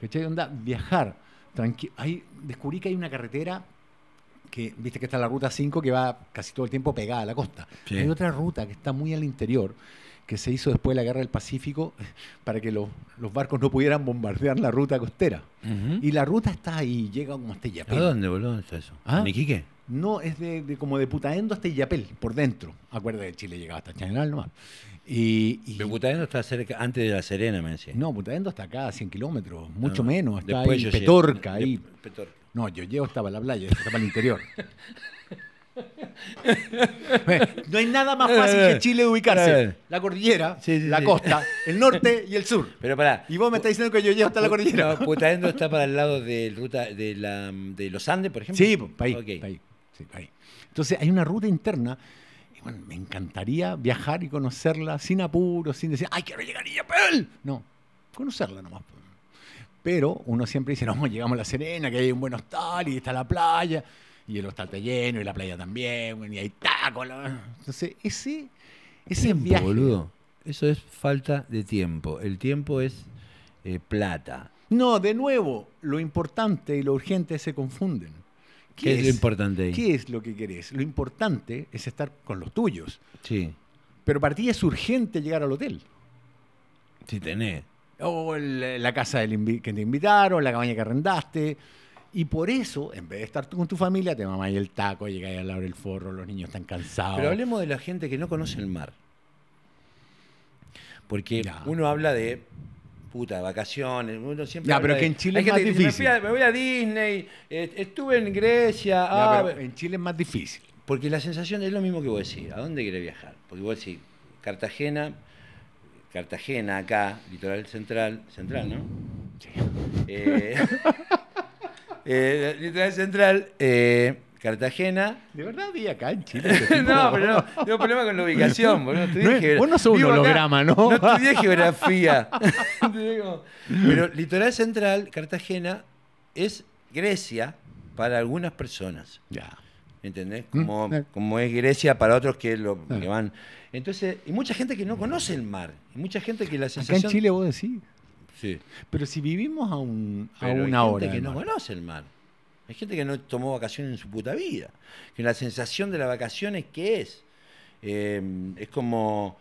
Speaker 2: ¿Cachai? Onda, viajar. Tranqui hay, descubrí que hay una carretera que, viste que está la ruta 5 que va casi todo el tiempo pegada a la costa. Hay otra ruta que está muy al interior que se hizo después de la Guerra del Pacífico para que los, barcos no pudieran bombardear la ruta costera. Y la ruta está ahí, llega como hasta Yapel. ¿A
Speaker 1: dónde, boludo, está eso? ¿Ah? ¿En
Speaker 2: No, es de, como de Putaendo hasta Yapel, por dentro. Acuérdate que Chile llegaba hasta Chanel nomás.
Speaker 1: Y, Pero Putaendo está cerca, antes de La Serena, me decía.
Speaker 2: No, Putaendo está acá, a 100 kilómetros, mucho ah, menos. Está ahí, Petorca, ahí.
Speaker 1: No, yo llevo hasta la playa, estaba en el interior. no hay nada más fácil que Chile de ubicarse. Eh, la cordillera, la costa, el norte y el sur. Pero pará. Y vos me estás diciendo que yo llego hasta la cordillera. No, Putaendo está para el lado de, ruta, de, los Andes, por ejemplo. Sí, pues, país. ahí.
Speaker 2: Entonces hay una ruta interna. Y bueno, me encantaría viajar y conocerla sin apuro, sin decir, ¡ay, quiero llegar a No, conocerla nomás. Pues. Pero uno siempre dice, no, llegamos a La Serena, que hay un buen hostal y está la playa y el hostal está lleno, y la playa también, y hay tacos.
Speaker 1: Entonces, ese, ese viaje. boludo. Eso es falta de tiempo. El tiempo es eh, plata.
Speaker 2: No, de nuevo, lo importante y lo urgente se confunden.
Speaker 1: ¿Qué, es, lo importante ahí? ¿Qué es
Speaker 2: lo que querés? Lo importante es estar con los tuyos. Sí. Pero para ti es urgente llegar al hotel. Si tenés. O la casa que te invitaron, la cabaña que arrendaste. Y por eso, en vez de estar con tu familia, te mamá y
Speaker 1: el taco, llegáis a lavar el forro, los niños están cansados. Pero hablemos de la gente que no conoce el mar. Porque uno habla de puta, vacaciones, uno siempre. Ya, pero que en Chile es más difícil. me, voy a, Disney, eh, estuve en Grecia. Ah, en Chile es más difícil. Porque la sensación es lo mismo que vos decir ¿A dónde quiere viajar? Porque vos decís, Cartagena, Cartagena acá, litoral central, central, ¿no? Sí. Eh, Eh, Central, eh, Cartagena. De verdad vi acá en Chile. Este no, pero no, tengo problema con la ubicación. Bueno, no vos no sos un holograma, ¿no? No estudié geografía. pero Litoral Central, Cartagena, es Grecia para algunas personas. Ya. ¿Entendés? Mm, eh. Como, es Grecia para otros que, lo, ah. que van. Entonces, y mucha gente que no conoce el mar. Y mucha gente que la Acá en Chile vos decís. Pero si vivimos
Speaker 2: a, una hora. Hay gente que no
Speaker 1: conoce el mar. Hay gente que no tomó vacaciones en su puta vida. Que la sensación de la vacaciones, es? que em, es como.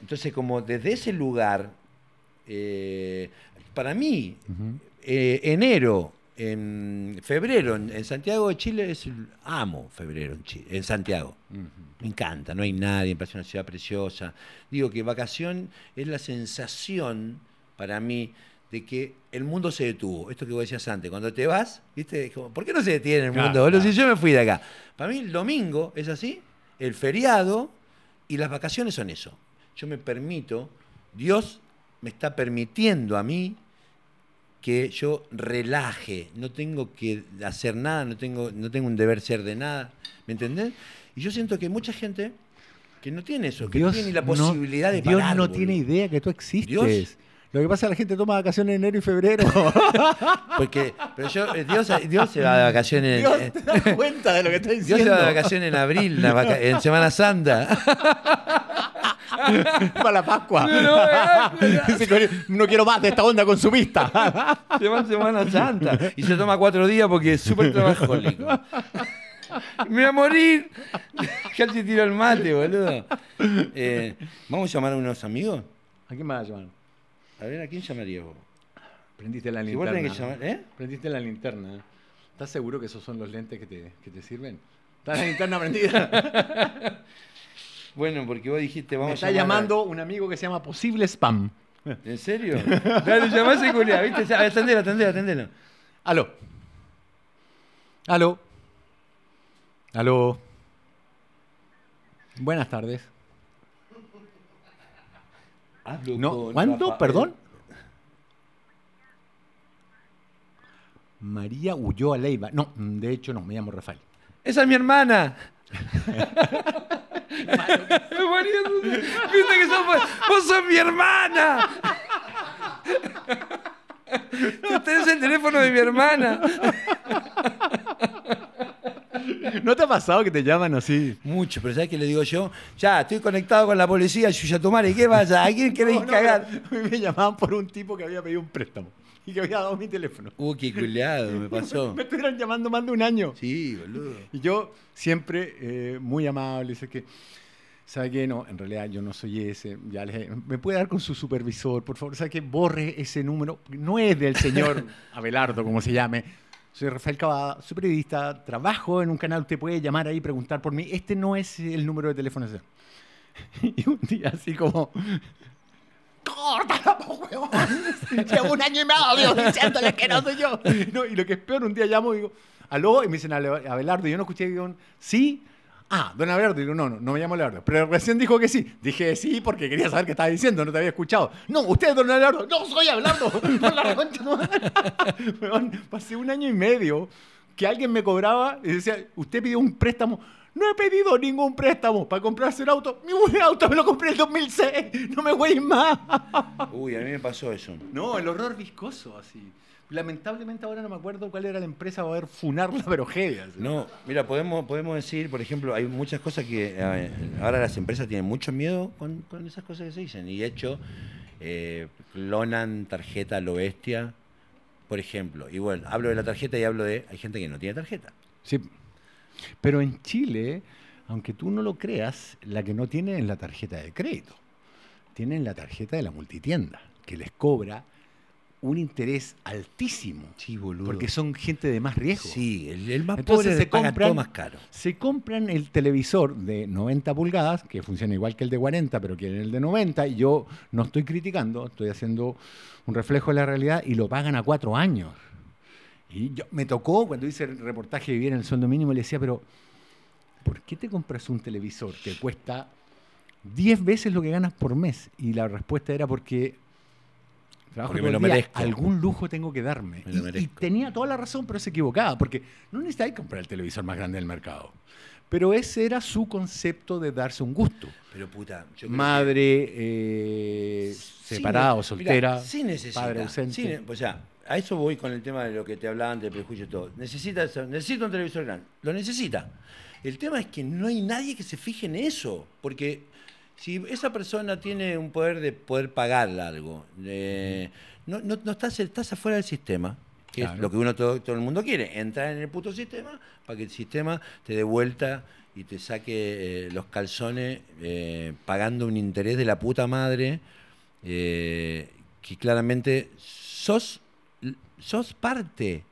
Speaker 1: Entonces, como desde ese lugar, eh, para mí, eh, enero, en febrero, en, Santiago de Chile, es, amo febrero en, Chile, en Santiago. Me encanta, no hay nadie, me parece una ciudad preciosa. Digo que vacación es la sensación para mí de que el mundo se detuvo. Esto que vos decías antes, cuando te vas, ¿viste? ¿Por qué no se detiene el mundo? Si yo me fui de acá. Para mí el domingo es así, el feriado y las vacaciones son eso. Yo me permito, Dios me está permitiendo a mí que yo relaje, no tengo que hacer nada, no tengo, no tengo un deber ser de nada, ¿me entendés? Y yo siento que mucha gente que no tiene eso, que no tiene la posibilidad de parar, Dios no tiene
Speaker 2: idea que tú existes. Lo que pasa es que la gente toma vacaciones en enero y febrero.
Speaker 1: Porque, pero yo, eh, Dios, Dios se va de vacaciones. Dios, en, te cuenta de lo que diciendo. Dios se va de vacaciones en eh, abril, en Semana Santa.
Speaker 2: Para la Pascua. No, no, eh, no, quiero más de esta onda consumista.
Speaker 1: Se va en Semana Santa. Y se toma cuatro días porque es súper trabajólico. Me voy a morir. Casi tiro el mate, boludo. ¿Vamos a llamar a unos amigos? ¿A quién me vas a llamar? A ver, ¿a quién llamaría vos? Prendiste
Speaker 2: la linterna. ¿eh? Prendiste la linterna. ¿Estás seguro que esos son los lentes que te, que te sirven?
Speaker 1: ¿Estás la linterna prendida? bueno, porque vos dijiste, vamos a... está llamando
Speaker 2: un amigo que se llama Posible Spam.
Speaker 1: ¿En serio? Dale, llamás a Julia, ¿viste? Atendelo,
Speaker 2: atendelo, atendelo. Aló. Aló. Aló. Buenas tardes no, ¿Cuándo? Perdón. María huyó a Leiva. No, mm, de hecho no, me llamo Rafael.
Speaker 1: Esa es mi hermana. Viste que sos, vos sos mi hermana. Usted es el teléfono de mi hermana. ¿No te ha pasado que te llaman así? Mucho, pero ¿sabes qué le digo yo? Ya, estoy conectado con la policía, y ¿qué vaya? ¿A quién queréis cagar?
Speaker 2: me llamaban por un tipo que había pedido un préstamo y que había
Speaker 1: dado mi teléfono. Uy, qué culeado, me pasó. me,
Speaker 2: estuvieron llamando más de un año. Sí, boludo. Y yo siempre eh, muy amable, sé que. ¿Sabe qué? No, en realidad yo no soy ese. Ya ¿Me puede dar con su supervisor, por favor? ¿Sabe qué? Borre ese número. No es del señor Abelardo, como se llame soy Rafael Cavada, soy periodista, trabajo en un canal, usted puede llamar ahí y preguntar por mí. Este no es el número de teléfono. Ese. Y un día así como...
Speaker 1: ¡Córtala, huevón! Llevo un año y medio diciéndole que no soy
Speaker 2: yo. No, y lo que es peor, un día llamo y digo, aló, y me dicen, Abelardo, yo no escuché digo, Sí, ah, don Alberto. no, no, no me llamo Abelardo. Pero recién dijo que sí. Dije sí porque quería saber qué estaba diciendo, no te había escuchado. No, usted es don Alberto, No, soy hablando. pasé un año y medio que alguien me cobraba y decía, usted pidió un préstamo. No he pedido ningún préstamo para comprarse un auto. Mi auto me lo compré en 2006. No me voy más.
Speaker 1: Uy, a mí me pasó eso. No, el horror viscoso así.
Speaker 2: Lamentablemente ahora no me acuerdo cuál era la empresa, para a haber
Speaker 1: funarla, pero No, mira, podemos, podemos decir, por ejemplo, hay muchas cosas que eh, ahora las empresas tienen mucho miedo con, esas cosas que se dicen. Y de hecho, Lonan, eh, clonan tarjeta a lo bestia, por ejemplo. Y bueno, hablo de la tarjeta y hablo de. Hay gente que no tiene tarjeta.
Speaker 2: Sí. Pero en Chile, aunque tú no lo creas, la que no tiene es la tarjeta de crédito. Tienen la tarjeta de la multitienda, que les cobra un interés altísimo. Sí, boludo. Porque son gente de más riesgo. Sí, el, más pobre se compran, más caro. Se compran el televisor de 90 pulgadas, que funciona igual que el de 40, pero quieren el de 90. Y yo no estoy criticando, estoy haciendo un reflejo de la realidad y lo pagan a cuatro años. Y yo, me tocó cuando hice el reportaje de Vivir en el Sueldo Mínimo, le decía, pero ¿por qué te compras un televisor que cuesta 10 veces lo que ganas por mes? Y la respuesta era porque porque me lo algún lujo tengo que darme. y, tenía toda la razón, pero se equivocaba, porque no necesitáis comprar el televisor más grande del mercado. Pero ese era su concepto de darse un gusto.
Speaker 1: Pero puta, yo Madre, eh, separada o soltera, sí necesita, padre ausente. o sea, a eso voy con el tema de lo que te hablaba antes, prejuicio y todo. Necesita, necesita un televisor grande. Lo necesita. El tema es que no hay nadie que se fije en eso, porque si esa persona tiene un poder de poder pagar algo, no, no, no, estás, afuera del sistema, que es lo que uno todo, el mundo quiere, entrar en el puto sistema para que el sistema te dé vuelta y te saque eh, los calzones eh, pagando un interés de la puta madre, eh, que claramente sos, sos parte,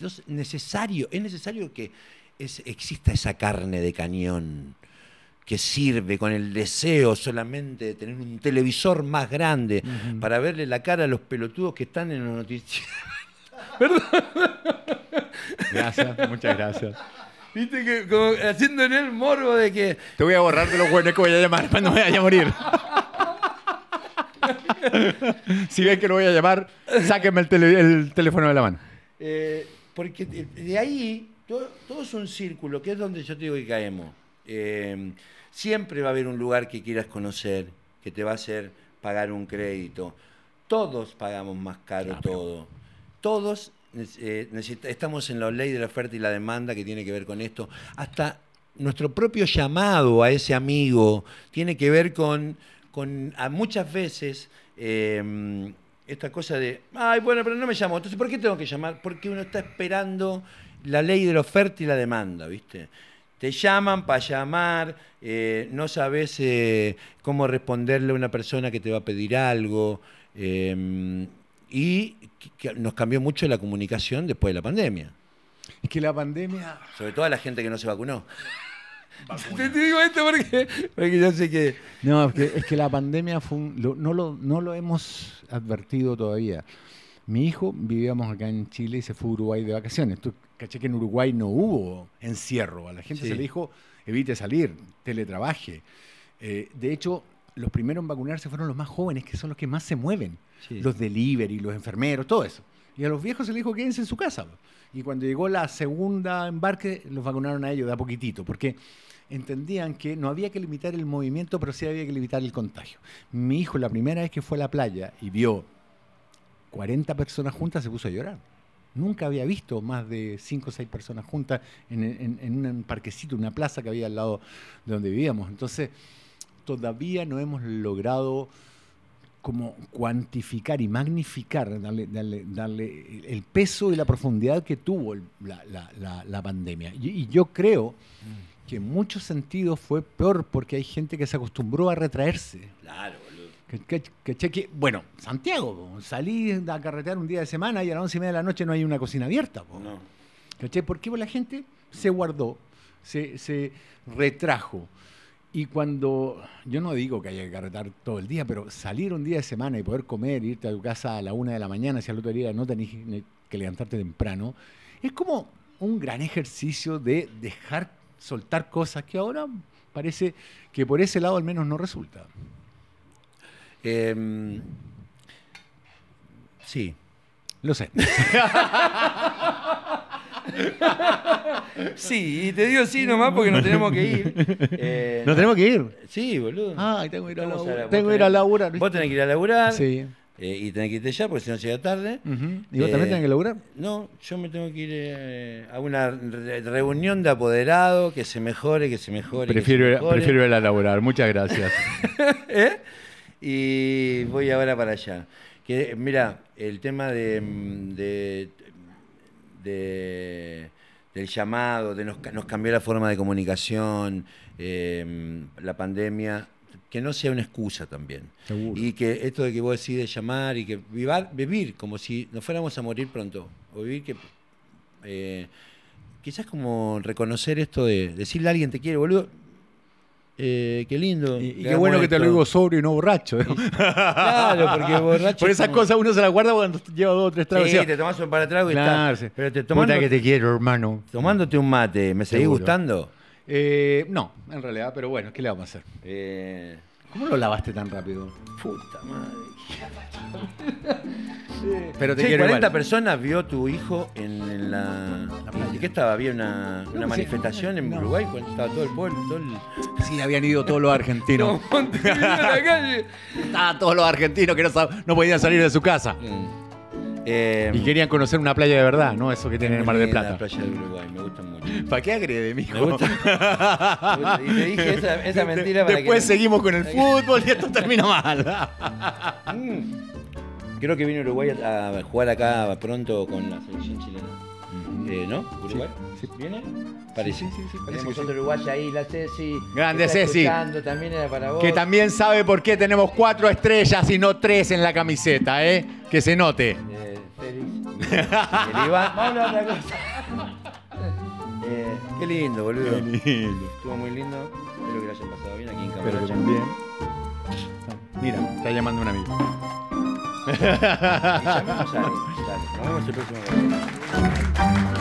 Speaker 1: sos necesario, es necesario que exista esa carne de cañón que sirve, con el deseo solamente de tener un televisor más grande para verle la cara a los pelotudos que están en los ¿Verdad? gracias, muchas gracias. Viste que como en el morbo de que. Te voy a borrar de los buenos que voy a llamar cuando no me vaya a morir.
Speaker 2: si ves que lo voy a llamar, sáquenme el, teléfono de la mano.
Speaker 1: Eh, porque de ahí todo, es un círculo, que es donde yo te digo que caemos. Eh, Siempre va a haber un lugar que quieras conocer, que te va a hacer pagar un crédito. Todos pagamos más caro todo. Todos eh, estamos en la ley de la oferta y la demanda que tiene que ver con esto. Hasta nuestro propio llamado a ese amigo tiene que ver con, muchas veces em, esta cosa de, ay, bueno, pero no me llamo Entonces, ¿por qué tengo que llamar? Porque uno está esperando la ley de la oferta y la demanda, ¿viste? te llaman para llamar, eh, no sabes eh, cómo responderle a una persona que te va a pedir algo. Em, y nos cambió mucho la comunicación después de la pandemia. Es que la pandemia. Sobre todo a la gente que no se vacunó. Te, digo esto porque, yo sé que. No, es
Speaker 2: que, la pandemia fue un, no, lo, no lo hemos advertido todavía. Mi hijo vivíamos acá en Chile y se fue a Uruguay de vacaciones. Caché que en Uruguay no hubo encierro. A la gente se le dijo, evite salir, teletrabaje. Eh, de hecho, los primeros en vacunarse fueron los más jóvenes, que son los que más se mueven. Los delivery, los enfermeros, todo eso. Y a los viejos se les dijo, quédense en su casa. Y cuando llegó la segunda embarque, los vacunaron a ellos de a poquitito, porque entendían que no había que limitar el movimiento, pero sí había que limitar el contagio. Mi hijo, la primera vez que fue a la playa y vio 40 personas juntas, se puso a llorar. Nunca había visto más de cinco o seis personas juntas en, un parquecito, una plaza que había al lado de donde vivíamos. Entonces, todavía no hemos logrado como cuantificar y magnificar, darle, el peso y la profundidad que tuvo la, pandemia. Y, yo creo
Speaker 1: mm.
Speaker 2: que en muchos sentidos fue peor porque hay gente que se acostumbró a retraerse. Claro que, Bueno, Santiago, salir a carretear un día de semana y a las once y media de la noche no hay una cocina abierta. Po. ¿Caché? Porque pues la gente se guardó, se, retrajo. Y cuando, yo no digo que haya que carretar todo el día, pero salir un día de semana y poder comer, irte a tu casa a la una de la mañana, si al otro día no tenés que levantarte temprano, es como un gran ejercicio de dejar soltar cosas que ahora parece que por ese lado al menos no resulta.
Speaker 1: Eh, sí, lo sé. sí, y te digo sí nomás porque nos tenemos que ir. Eh, ¿Nos tenemos que ir? Sí, boludo. Ah, tengo que ir a laburar. tengo que ir a laburar. Vos tenés que ir a laburar. Sí. Eh, y tenés que irte ya porque si no llega tarde. ¿Y vos también eh, tenés que laburar? No, yo me tengo que ir eh, a una reunión de apoderado, que se mejore, que se mejore. Prefiero, que se mejore. prefiero
Speaker 2: ir a laburar, muchas gracias.
Speaker 1: ¿Eh? Y voy ahora para allá. Que, mira, el tema mm, de, de, del llamado, de nos, nos, cambió la forma de comunicación, em, la pandemia, que no sea una excusa también. Y que esto de que vos de llamar y que vivir como si nos fuéramos a morir pronto, o vivir que... Eh, quizás como reconocer esto de decirle a alguien te quiere, boludo, eh, qué lindo. Y, qué bueno que te lo digo sobrio y no borracho. ¿eh? claro, porque borracho. Por esas cosas uno se las guarda cuando lleva dos o tres tragos. Sí, te tomas un
Speaker 2: para de y está. Pero te tomas que te
Speaker 1: quiero, hermano. Tomándote un mate, ¿me seguís gustando?
Speaker 2: Eh, no, en realidad, pero bueno, ¿qué le vamos a hacer? Eh. ¿Cómo lo lavaste
Speaker 1: tan rápido? Puta madre. Pero te sí, quiero 40 personas vio tu hijo en, la. ¿Y qué estaba? Había una, una manifestación en Uruguay cuando estaba todo el pueblo. Todo el... Sí, habían ido todos los argentinos.
Speaker 2: Estaban todos los argentinos que no, no podían salir de su casa. Mm. Em, y querían conocer una playa de verdad, ¿no? Eso que tiene en el Mar del Plata. La playa de Uruguay, me gustan mucho. ¿Para qué agrede, mijo?
Speaker 1: Me gusta. y le dije
Speaker 2: esa, mentira para que... Después seguimos con el fútbol y esto termina mal. Mm.
Speaker 1: Creo que viene Uruguay a, jugar acá pronto con la selección chilena. eh, ¿No? ¿Uruguay? ¿Viene? Parece. Sí, sí, sí, parece tenemos otro ahí, la Ceci. Grande Ceci. También era para Que también sabe por
Speaker 2: qué tenemos cuatro estrellas y no tres en la camiseta, ¿eh? Que se note. Eh,
Speaker 1: feliz. el Iván, vamos a otra cosa. eh, qué lindo, boludo. Qué lindo. Estuvo muy lindo. Espero que lo hayan pasado bien aquí en Cambalache. también. Mira, está
Speaker 2: llamando un amigo.
Speaker 1: Y llamamos a Nos vemos el próximo video.